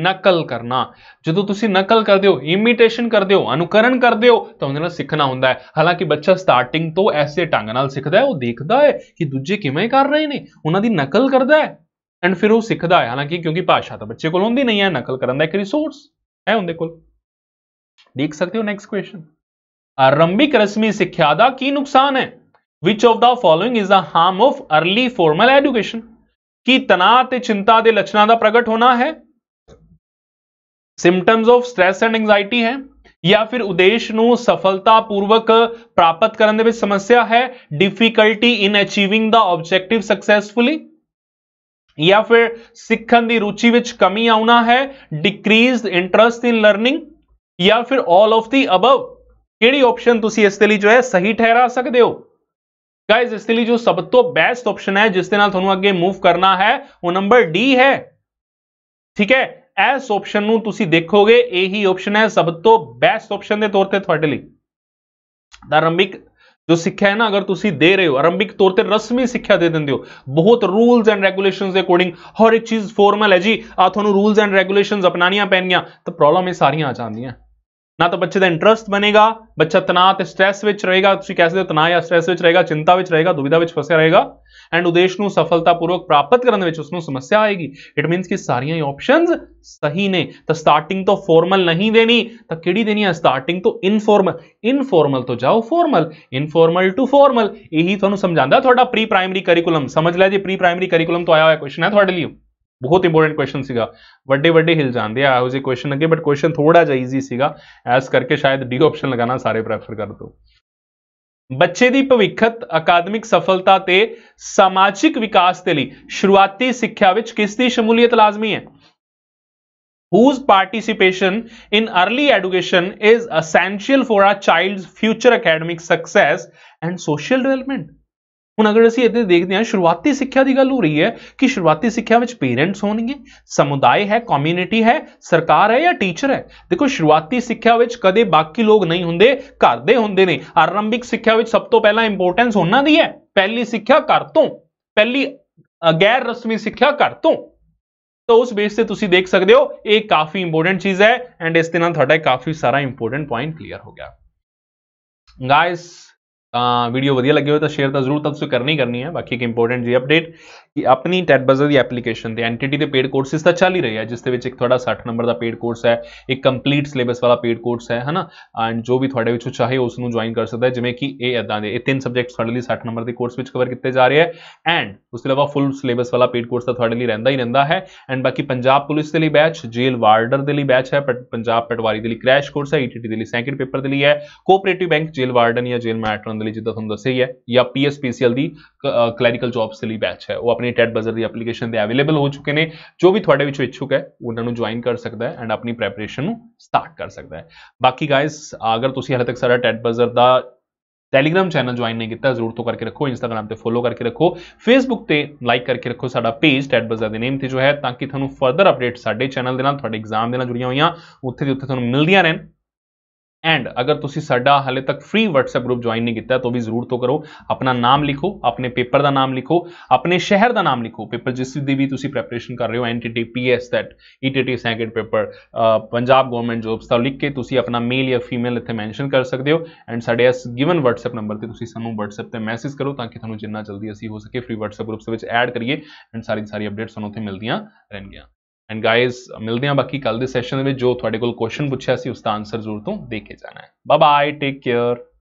ਨਕਲ ਕਰਨਾ ਜਦੋਂ ਤੁਸੀਂ ਨਕਲ ਕਰਦੇ ਹੋ ਇਮੀਟੇਸ਼ਨ ਕਰਦੇ ਹੋ ਅਨੁਕਰਣ ਕਰਦੇ ਹੋ ਤਾਂ ਉਹਦੇ ਨਾਲ ਸਿੱਖਣਾ ਹੁੰਦਾ ਹੈ ਹਾਲਾਂਕਿ ਬੱਚਾ ਸਟਾਰਟਿੰਗ ਤੋਂ ਐਸੇ ਢੰਗ ਨਾਲ ਸਿੱਖਦਾ ਹੈ ਉਹ ਦੇਖਦਾ ਹੈ ਕਿ ਦੂਜੇ ਕਿਵੇਂ ਕਰ ਰਹੇ ਨੇ ਉਹਨਾਂ ਦੀ ਨਕਲ ਕਰਦਾ ਹੈ ਐਂਡ ਫਿਰ ਉਹ ਸਿੱਖਦਾ ਹੈ ਹਾਲਾਂਕਿ ਕਿਉਂਕਿ ਭਾਸ਼ਾ ਤਾਂ ਬੱਚੇ ਕੋਲ ਹੁੰਦੀ ਨਹੀਂ ਹੈ ਨਕਲ ਕਰਨ ਦਾ ਇੱਕ ਰਿਸੋਰਸ ਹੈ ਉਹਦੇ ਕੋਲ ਦੇਖ ਸਕਦੇ ਹੋ ਨੈਕਸਟ ਕੁਐਸਚਨ ਆਰੰਭਿਕ ਰਸਮੀ ਸਿੱਖਿਆ ਦਾ ਕੀ ਨੁਕਸਾਨ ਹੈ which of the following is a harm of early formal education ਕੀ ਤਣਾਅ ਤੇ ਚਿੰਤਾ ਦੇ ਲੱਛਣਾਂ ਦਾ ਪ੍ਰਗਟ ਹੋਣਾ ਹੈ symptoms of stress and anxiety ਹੈ ਜਾਂ ਫਿਰ ਉਦੇਸ਼ ਨੂੰ ਸਫਲਤਾਪੂਰਵਕ ਪ੍ਰਾਪਤ ਕਰਨ ਦੇ ਵਿੱਚ ਸਮੱਸਿਆ ਹੈ difficulty in achieving the objective successfully ਜਾਂ ਫਿਰ ਸਿੱਖਣ ਦੀ ਰੁਚੀ ਵਿੱਚ ਕਮੀ ਆਉਣਾ ਹੈ ਡਿਕਰੀਜ਼ਡ ਇੰਟਰਸਟ ਇਨ ਲਰਨਿੰਗ ਜਾਂ ਫਿਰ ਆਲ ਆਫ ਦੀ ਅਬਵ ਕਿਹੜੀ ਆਪਸ਼ਨ ਤੁਸੀਂ ਇਸ ਦੇ ਲਈ ਜੋ ਹੈ ਸਹੀ ਠਹਿਰਾ ਸਕਦੇ ਹੋ ਗਾਇਜ਼ ਇਸ ਲਈ ਜੋ ਸਭ ਤੋਂ ਬੈਸਟ ਆਪਸ਼ਨ ਹੈ ਜਿਸ ਦੇ ਨਾਲ ਤੁਹਾਨੂੰ ਅੱਗੇ ਮੂਵ ਕਰਨਾ ਹੈ ਉਹ ਨੰਬਰ ਡੀ ਹੈ ਠੀਕ ਹੈ ਐਸ ਆਪਸ਼ਨ ਨੂੰ ਤੁਸੀਂ ਦੇਖੋਗੇ ਇਹੀ ਆਪਸ਼ਨ ਹੈ ਸਭ ਤੋਂ ਬੈਸਟ ਆਪਸ਼ਨ ਦੇ ਤੌਰ ਤੇ ਤੁਹਾਡੇ ਲਈ ਧਾਰਮਿਕ ਆਰੰਭਿਕ ਜੋ ਸਿੱਖਿਆ ਹੈ ਨਾ ਅਗਰ ਤੁਸੀਂ ਦੇ ਰਹੇ ਹੋ ਆਰੰਭਿਕ ਤੌਰ ਤੇ ਰਸਮੀ ਸਿੱਖਿਆ ਦੇ ਦਿੰਦੇ ਹੋ ਬਹੁਤ ਰੂਲਸ ਐਂਡ ਰੈਗੂਲੇਸ਼ਨਸ ਦੇ ਅਕੋਰਡਿੰਗ ਹਰ ਇੱਕ ਚੀਜ਼ ਫਾਰਮਲ ਹੈ ਜੀ ਆ ਤੁਹਾਨੂੰ ਰੂਲਸ ਐਂਡ ਰੈਗੂਲੇਸ਼ਨਸ ਅਪਣਾਣੀਆਂ ਪੈਣੀਆਂ ਤਾਂ ਪ੍ਰੋਬਲਮ ਇਹ ਸਾਰੀਆਂ ਆ ਜਾਂਦੀਆਂ ਨਾ ਤਾਂ ਬੱਚੇ ਦਾ ਇੰਟਰਸਟ ਬਨੇਗਾ ਬੱਚਾ ਤਣਾਅ ਤੇ ਸਟ੍ਰੈਸ ਵਿੱਚ ਰਹੇਗਾ ਤੁਸੀਂ ਕਹਿ ਸਕਦੇ ਹੋ ਤਣਾਅ ਜਾਂ ਸਟ੍ਰੈਸ ਵਿੱਚ ਰਹੇਗਾ ਚਿੰਤਾ ਵਿੱਚ ਰਹੇਗਾ ਦੁਬਿਧਾ ਵਿੱਚ ਫਸਿਆ ਰਹੇਗਾ ਐਂਡ ਉਦੇਸ਼ ਨੂੰ ਸਫਲਤਾਪੂਰਵਕ ਪ੍ਰਾਪਤ ਕਰਨ ਦੇ ਵਿੱਚ ਉਸ ਨੂੰ ਸਮੱਸਿਆ ਆਏਗੀ ਇਟ ਮੀਨਸ ਕਿ ਸਾਰੀਆਂ ਹੀ ਆਪਸ਼ਨਸ ਸਹੀ ਨੇ ਤਾਂ ਸਟਾਰਟਿੰਗ ਤੋਂ ਫਾਰਮਲ ਨਹੀਂ ਦੇਣੀ ਤਾਂ ਕਿਹੜੀ ਦੇਣੀ ਹੈ ਸਟਾਰਟਿੰਗ ਤੋਂ ਇਨਫਾਰਮਲ ਇਨਫਾਰਮਲ ਤੋਂ ਜਾਓ ਫਾਰਮਲ ਇਨਫਾਰਮਲ ਟੂ ਫਾਰਮਲ ਇਹੀ ਤੁਹਾਨੂੰ ਸਮਝਾਉਂਦਾ ਤੁਹਾਡਾ ਪ੍ਰੀ ਪ੍ਰਾਇਮਰੀ ਕਰਿਕੂਲਮ ਸਮਝ ਲੈ ਜੀ ਪ੍ਰੀ ਪ੍ਰਾਇਮਰੀ ਕਰਿਕੂਲਮ ਤੋਂ ਆਇਆ ਹੋਇਆ ਕੁਐਸਚਨ ਹੈ ਤੁਹਾਡੇ ਲਈ ਬਹੁਤ ਇੰਪੋਰਟੈਂਟ ਕੁਐਸਚਨ ਸੀਗਾ ਵੱਡੇ ਵੱਡੇ ਹਿਲ ਜਾਂਦੇ ਆ ਇਹੋ ਜਿਹੇ ਕੁਐਸਚਨ ਅੱਗੇ ਬਟ ਕੁਐਸਚਨ ਥੋੜਾ ਜਿਹਾ ਈਜ਼ੀ ਸੀਗਾ ਐਸ ਕਰਕੇ ਸ਼ਾਇਦ ਡੀ ਆਪਸ਼ਨ ਲਗਾਣਾ ਸਾਰੇ ਪ੍ਰੈਫਰ ਕਰ ਦੋ ਬੱਚੇ ਦੀ ਭਵਿੱਖਤ ਅਕਾਦਮਿਕ ਸਫਲਤਾ ਤੇ ਸਮਾਜਿਕ ਵਿਕਾਸ ਦੇ ਲਈ ਸ਼ੁਰੂਆਤੀ ਸਿੱਖਿਆ ਵਿੱਚ ਕਿਸ ਦੀ ਸ਼ਮੂਲੀਅਤ ਲਾਜ਼ਮੀ ਹੈ whose participation in early education is essential for a child's future academic success and social development हूँ अगर असं इतने देखते हैं शुरुआती सिक्ख्या की गल हो रही है कि शुरुआती सिक्ख्या पेरेंट्स हो समुदाय है कम्यूनिटी है सरकार है या टीचर है देखो शुरुआती सिक्ख्या कदे बाकी लोग नहीं होंगे घर के होंगे ने आरंभिक सिक्ख्या सब तो पहला इंपोर्टेंस उन्हों की है पहली सिक्ख्या घर तो पहली गैर रस्मी सिक्ख्या घर तो तो उस बेस से तुम देख सकते हो एक काफ़ी इंपोर्टेंट चीज़ है एंड इस काफ़ी सारा इंपोर्टेंट पॉइंट क्लीयर हो गया गाइस ਤਾਂ ਵੀਡੀਓ ਵਧੀਆ ਲੱਗੇ ਹੋਵੇ ਤਾਂ ਸ਼ੇਅਰ ਤਾਂ ਜ਼ਰੂਰ ਤੁਸੀਂ ਕਰਨੀ ਕਰਨੀ ਹੈ ਬਾਕੀ ਇੱਕ ਇੰਪੋਰਟੈਂਟ ਜੀ ਅਪਡੇਟ ਕਿ ਆਪਣੀ ਟੈਟ ਬਜ਼ਰ ਦੀ ਐਪਲੀਕੇਸ਼ਨ ਤੇ ਐਂਟੀਟੀ ਦੇ ਪੇਡ ਕੋਰਸਿਸ ਤਾਂ ਚੱਲ ਹੀ ਰਹੇ ਆ ਜਿਸ ਦੇ ਵਿੱਚ ਇੱਕ ਤੁਹਾਡਾ 60 ਨੰਬਰ ਦਾ ਪੇਡ ਕੋਰਸ ਹੈ ਇੱਕ ਕੰਪਲੀਟ ਸਿਲੇਬਸ ਵਾਲਾ ਪੇਡ ਕੋਰਸ ਹੈ ਹਨਾ ਐਂਡ ਜੋ ਵੀ ਤੁਹਾਡੇ ਵਿੱਚੋਂ ਚਾਹੇ ਉਸ ਨੂੰ ਜੁਆਇਨ ਕਰ ਸਕਦਾ ਹੈ ਜਿਵੇਂ ਕਿ ਇਹ ਇਦਾਂ ਦੇ ਇਹ ਤਿੰਨ ਸਬਜੈਕਟਸ ਤੁਹਾਡੇ ਲਈ 60 ਨੰਬਰ ਦੇ ਕੋਰਸ ਵਿੱਚ ਕਵਰ ਕੀਤੇ ਜਾ ਰਹੇ ਹੈ ਐਂਡ ਉਸ ਤੋਂ ਇਲਾਵਾ ਫੁੱਲ ਸਿਲੇਬਸ ਵਾਲਾ ਪੇਡ ਕੋਰਸ ਤਾਂ ਤੁਹਾਡੇ ਲਈ ਰਹਿੰਦਾ ਹੀ ਰਹਿੰਦਾ ਹੈ ਐਂਡ ਬਾਕੀ ਪੰਜਾਬ ਪੁਲਿਸ ਦੇ ਲਈ ਬੈਚ ਜੇਲ ਵਾਰਡਰ ਦੇ ਲਈ ਬੈਚ ਹੈ ਪੰਜਾਬ ਪਟਵਾਰੀ ਦੇ ਲਈ ਕ੍ਰੈਸ਼ ਕੋਰਸ ਹੈ ਈਟੀਟੀ e ਦੇ ਲਈ ਸੈਕਿੰਡ ਪੇਪਰ ਦੇ ਲਈ ਹੈ ਕੋਆਪਰੇਟਿਵ ਬੈਂਕ ਜੇਲ ਵਾਰਡਨ ਜਾਂ ਜੇਲ ਮੈਟਰਨ ਲਈ ਜਿੱਦਾਂ ਤੁਹਾਨੂੰ ਦੱਸਿਆ ਹੀ ਹੈ ਜਾਂ ਪੀਐਸਪੀਸੀਐਲ ਦੀ ਕਲੈਰੀਕਲ ਜੌਬਸ ਲਈ ਬੈਚ ਹੈ ਉਹ ਆਪਣੀ ਟੈਟ ਬਜ਼ਰ ਦੀ ਐਪਲੀਕੇਸ਼ਨ ਦੇ ਅਵੇਲੇਬਲ ਹੋ ਚੁੱਕੇ ਨੇ ਜੋ ਵੀ ਤੁਹਾਡੇ ਵਿੱਚ ਇੱਛੁਕ ਹੈ ਉਹਨਾਂ ਨੂੰ ਜੁਆਇਨ ਕਰ ਸਕਦਾ ਹੈ ਐਂਡ ਆਪਣੀ ਪ੍ਰੈਪਰੇਸ਼ਨ ਨੂੰ ਸਟਾਰਟ ਕਰ ਸਕਦਾ ਹੈ ਬਾਕੀ ਗਾਇਸ ਅਗਰ ਤੁਸੀਂ ਹਾਲੇ ਤੱਕ ਸਾਡਾ ਟੈਟ ਬਜ਼ਰ ਦਾ ਟੈਲੀਗ੍ਰam ਚੈਨਲ ਜੁਆਇਨ ਨਹੀਂ ਕੀਤਾ ਜ਼ਰੂਰ ਤੋਂ ਕਰਕੇ ਰੱਖੋ ਇੰਸਟਾਗ੍ਰam ਤੇ ਫੋਲੋ ਕਰਕੇ ਰੱਖੋ ਫੇਸਬੁੱਕ ਤੇ ਲਾਈਕ ਕਰਕੇ ਰੱਖੋ ਸਾਡਾ ਪੇਜ ਟੈਡ ਬਜ਼ਰ ਦੇ ਨੇਮ ਤੇ ਜੋ ਹੈ ਤਾਂ ਕਿ ਤੁਹਾਨੂੰ ਫਰਦਰ ਅਪਡੇਟ ਸਾਡੇ ਚੈਨਲ ਦੇ ਨਾਲ ਤੁਹਾਡੇ ਐਗਜ਼ਾਮ ਦੇ ਨਾਲ ਜੁੜੀਆਂ ਹੋਈਆਂ ਉੱਥੇ ਦੀ ਉੱਥੇ ਤੁਹਾਨੂੰ ਮਿਲਦੀਆਂ ਰਹਿਣ ਐਂਡ ਅਗਰ ਤੁਸੀਂ ਸਾਡਾ ਹਾਲੇ ਤੱਕ ਫ੍ਰੀ WhatsApp ਗਰੁੱਪ ਜੁਆਇਨ ਨਹੀਂ ਕੀਤਾ ਤਾਂ ਵੀ ਜ਼ਰੂਰ ਤੋਂ ਕਰੋ ਆਪਣਾ ਨਾਮ ਲਿਖੋ ਆਪਣੇ ਪੇਪਰ ਦਾ ਨਾਮ ਲਿਖੋ ਆਪਣੇ ਸ਼ਹਿਰ ਦਾ ਨਾਮ ਲਿਖੋ ਪੇਪਰ ਜਿਸ ਦੀ ਵੀ ਤੁਸੀਂ ਪ੍ਰੈਪਰੇਸ਼ਨ ਕਰ ਰਹੇ ਹੋ PS that ETT second paper Punjab government jobs ਤਾਂ ਲਿਖ ਕੇ ਤੁਸੀਂ ਆਪਣਾ ਮੇਲ ਜਾਂ ਫੀਮੇਲ ਇੱਥੇ ਮੈਂਸ਼ਨ ਕਰ ਸਕਦੇ ਹੋ ਐਂਡ ਸਾਡੇ ਇਸ ਗਿਵਨ WhatsApp ਨੰਬਰ ਤੇ ਤੁਸੀਂ ਸਾਨੂੰ WhatsApp ਤੇ ਮੈਸੇਜ ਕਰੋ ਤਾਂ ਕਿ ਤੁਹਾਨੂੰ ਜਿੰਨਾ ਜਲਦੀ ਅਸੀਂ ਹੋ ਸਕੇ ਫ੍ਰੀ WhatsApp ਗਰੁੱਪਸ ਵਿੱਚ ਐਡ ਕਰੀਏ ਐਂਡ ਸਾਰੀ ਸਾਰੀ ਅਪਡੇਟਸ ਤੁਹਾਨੂੰ ਉੱਥੇ ਮਿਲਦੀਆਂ ਰਹਿਣਗੀਆਂ ਐਂਡ ਗਾਇਜ਼ ਮਿਲਦੇ ਹਾਂ ਬਾਕੀ ਕੱਲ ਦੇ ਸੈਸ਼ਨ ਦੇ ਵਿੱਚ ਜੋ ਤੁਹਾਡੇ ਕੋਲ ਕੁਐਸਚਨ ਪੁੱਛਿਆ ਸੀ ਉਸ ਦਾ ਆਨਸਰ ਜ਼ਰੂਰ ਤੋਂ ਦੇ ਕੇ ਜਾਣਾ ਹੈ ਬਾਏ ਬਾਏ ਟੇਕ ਕੇਅਰ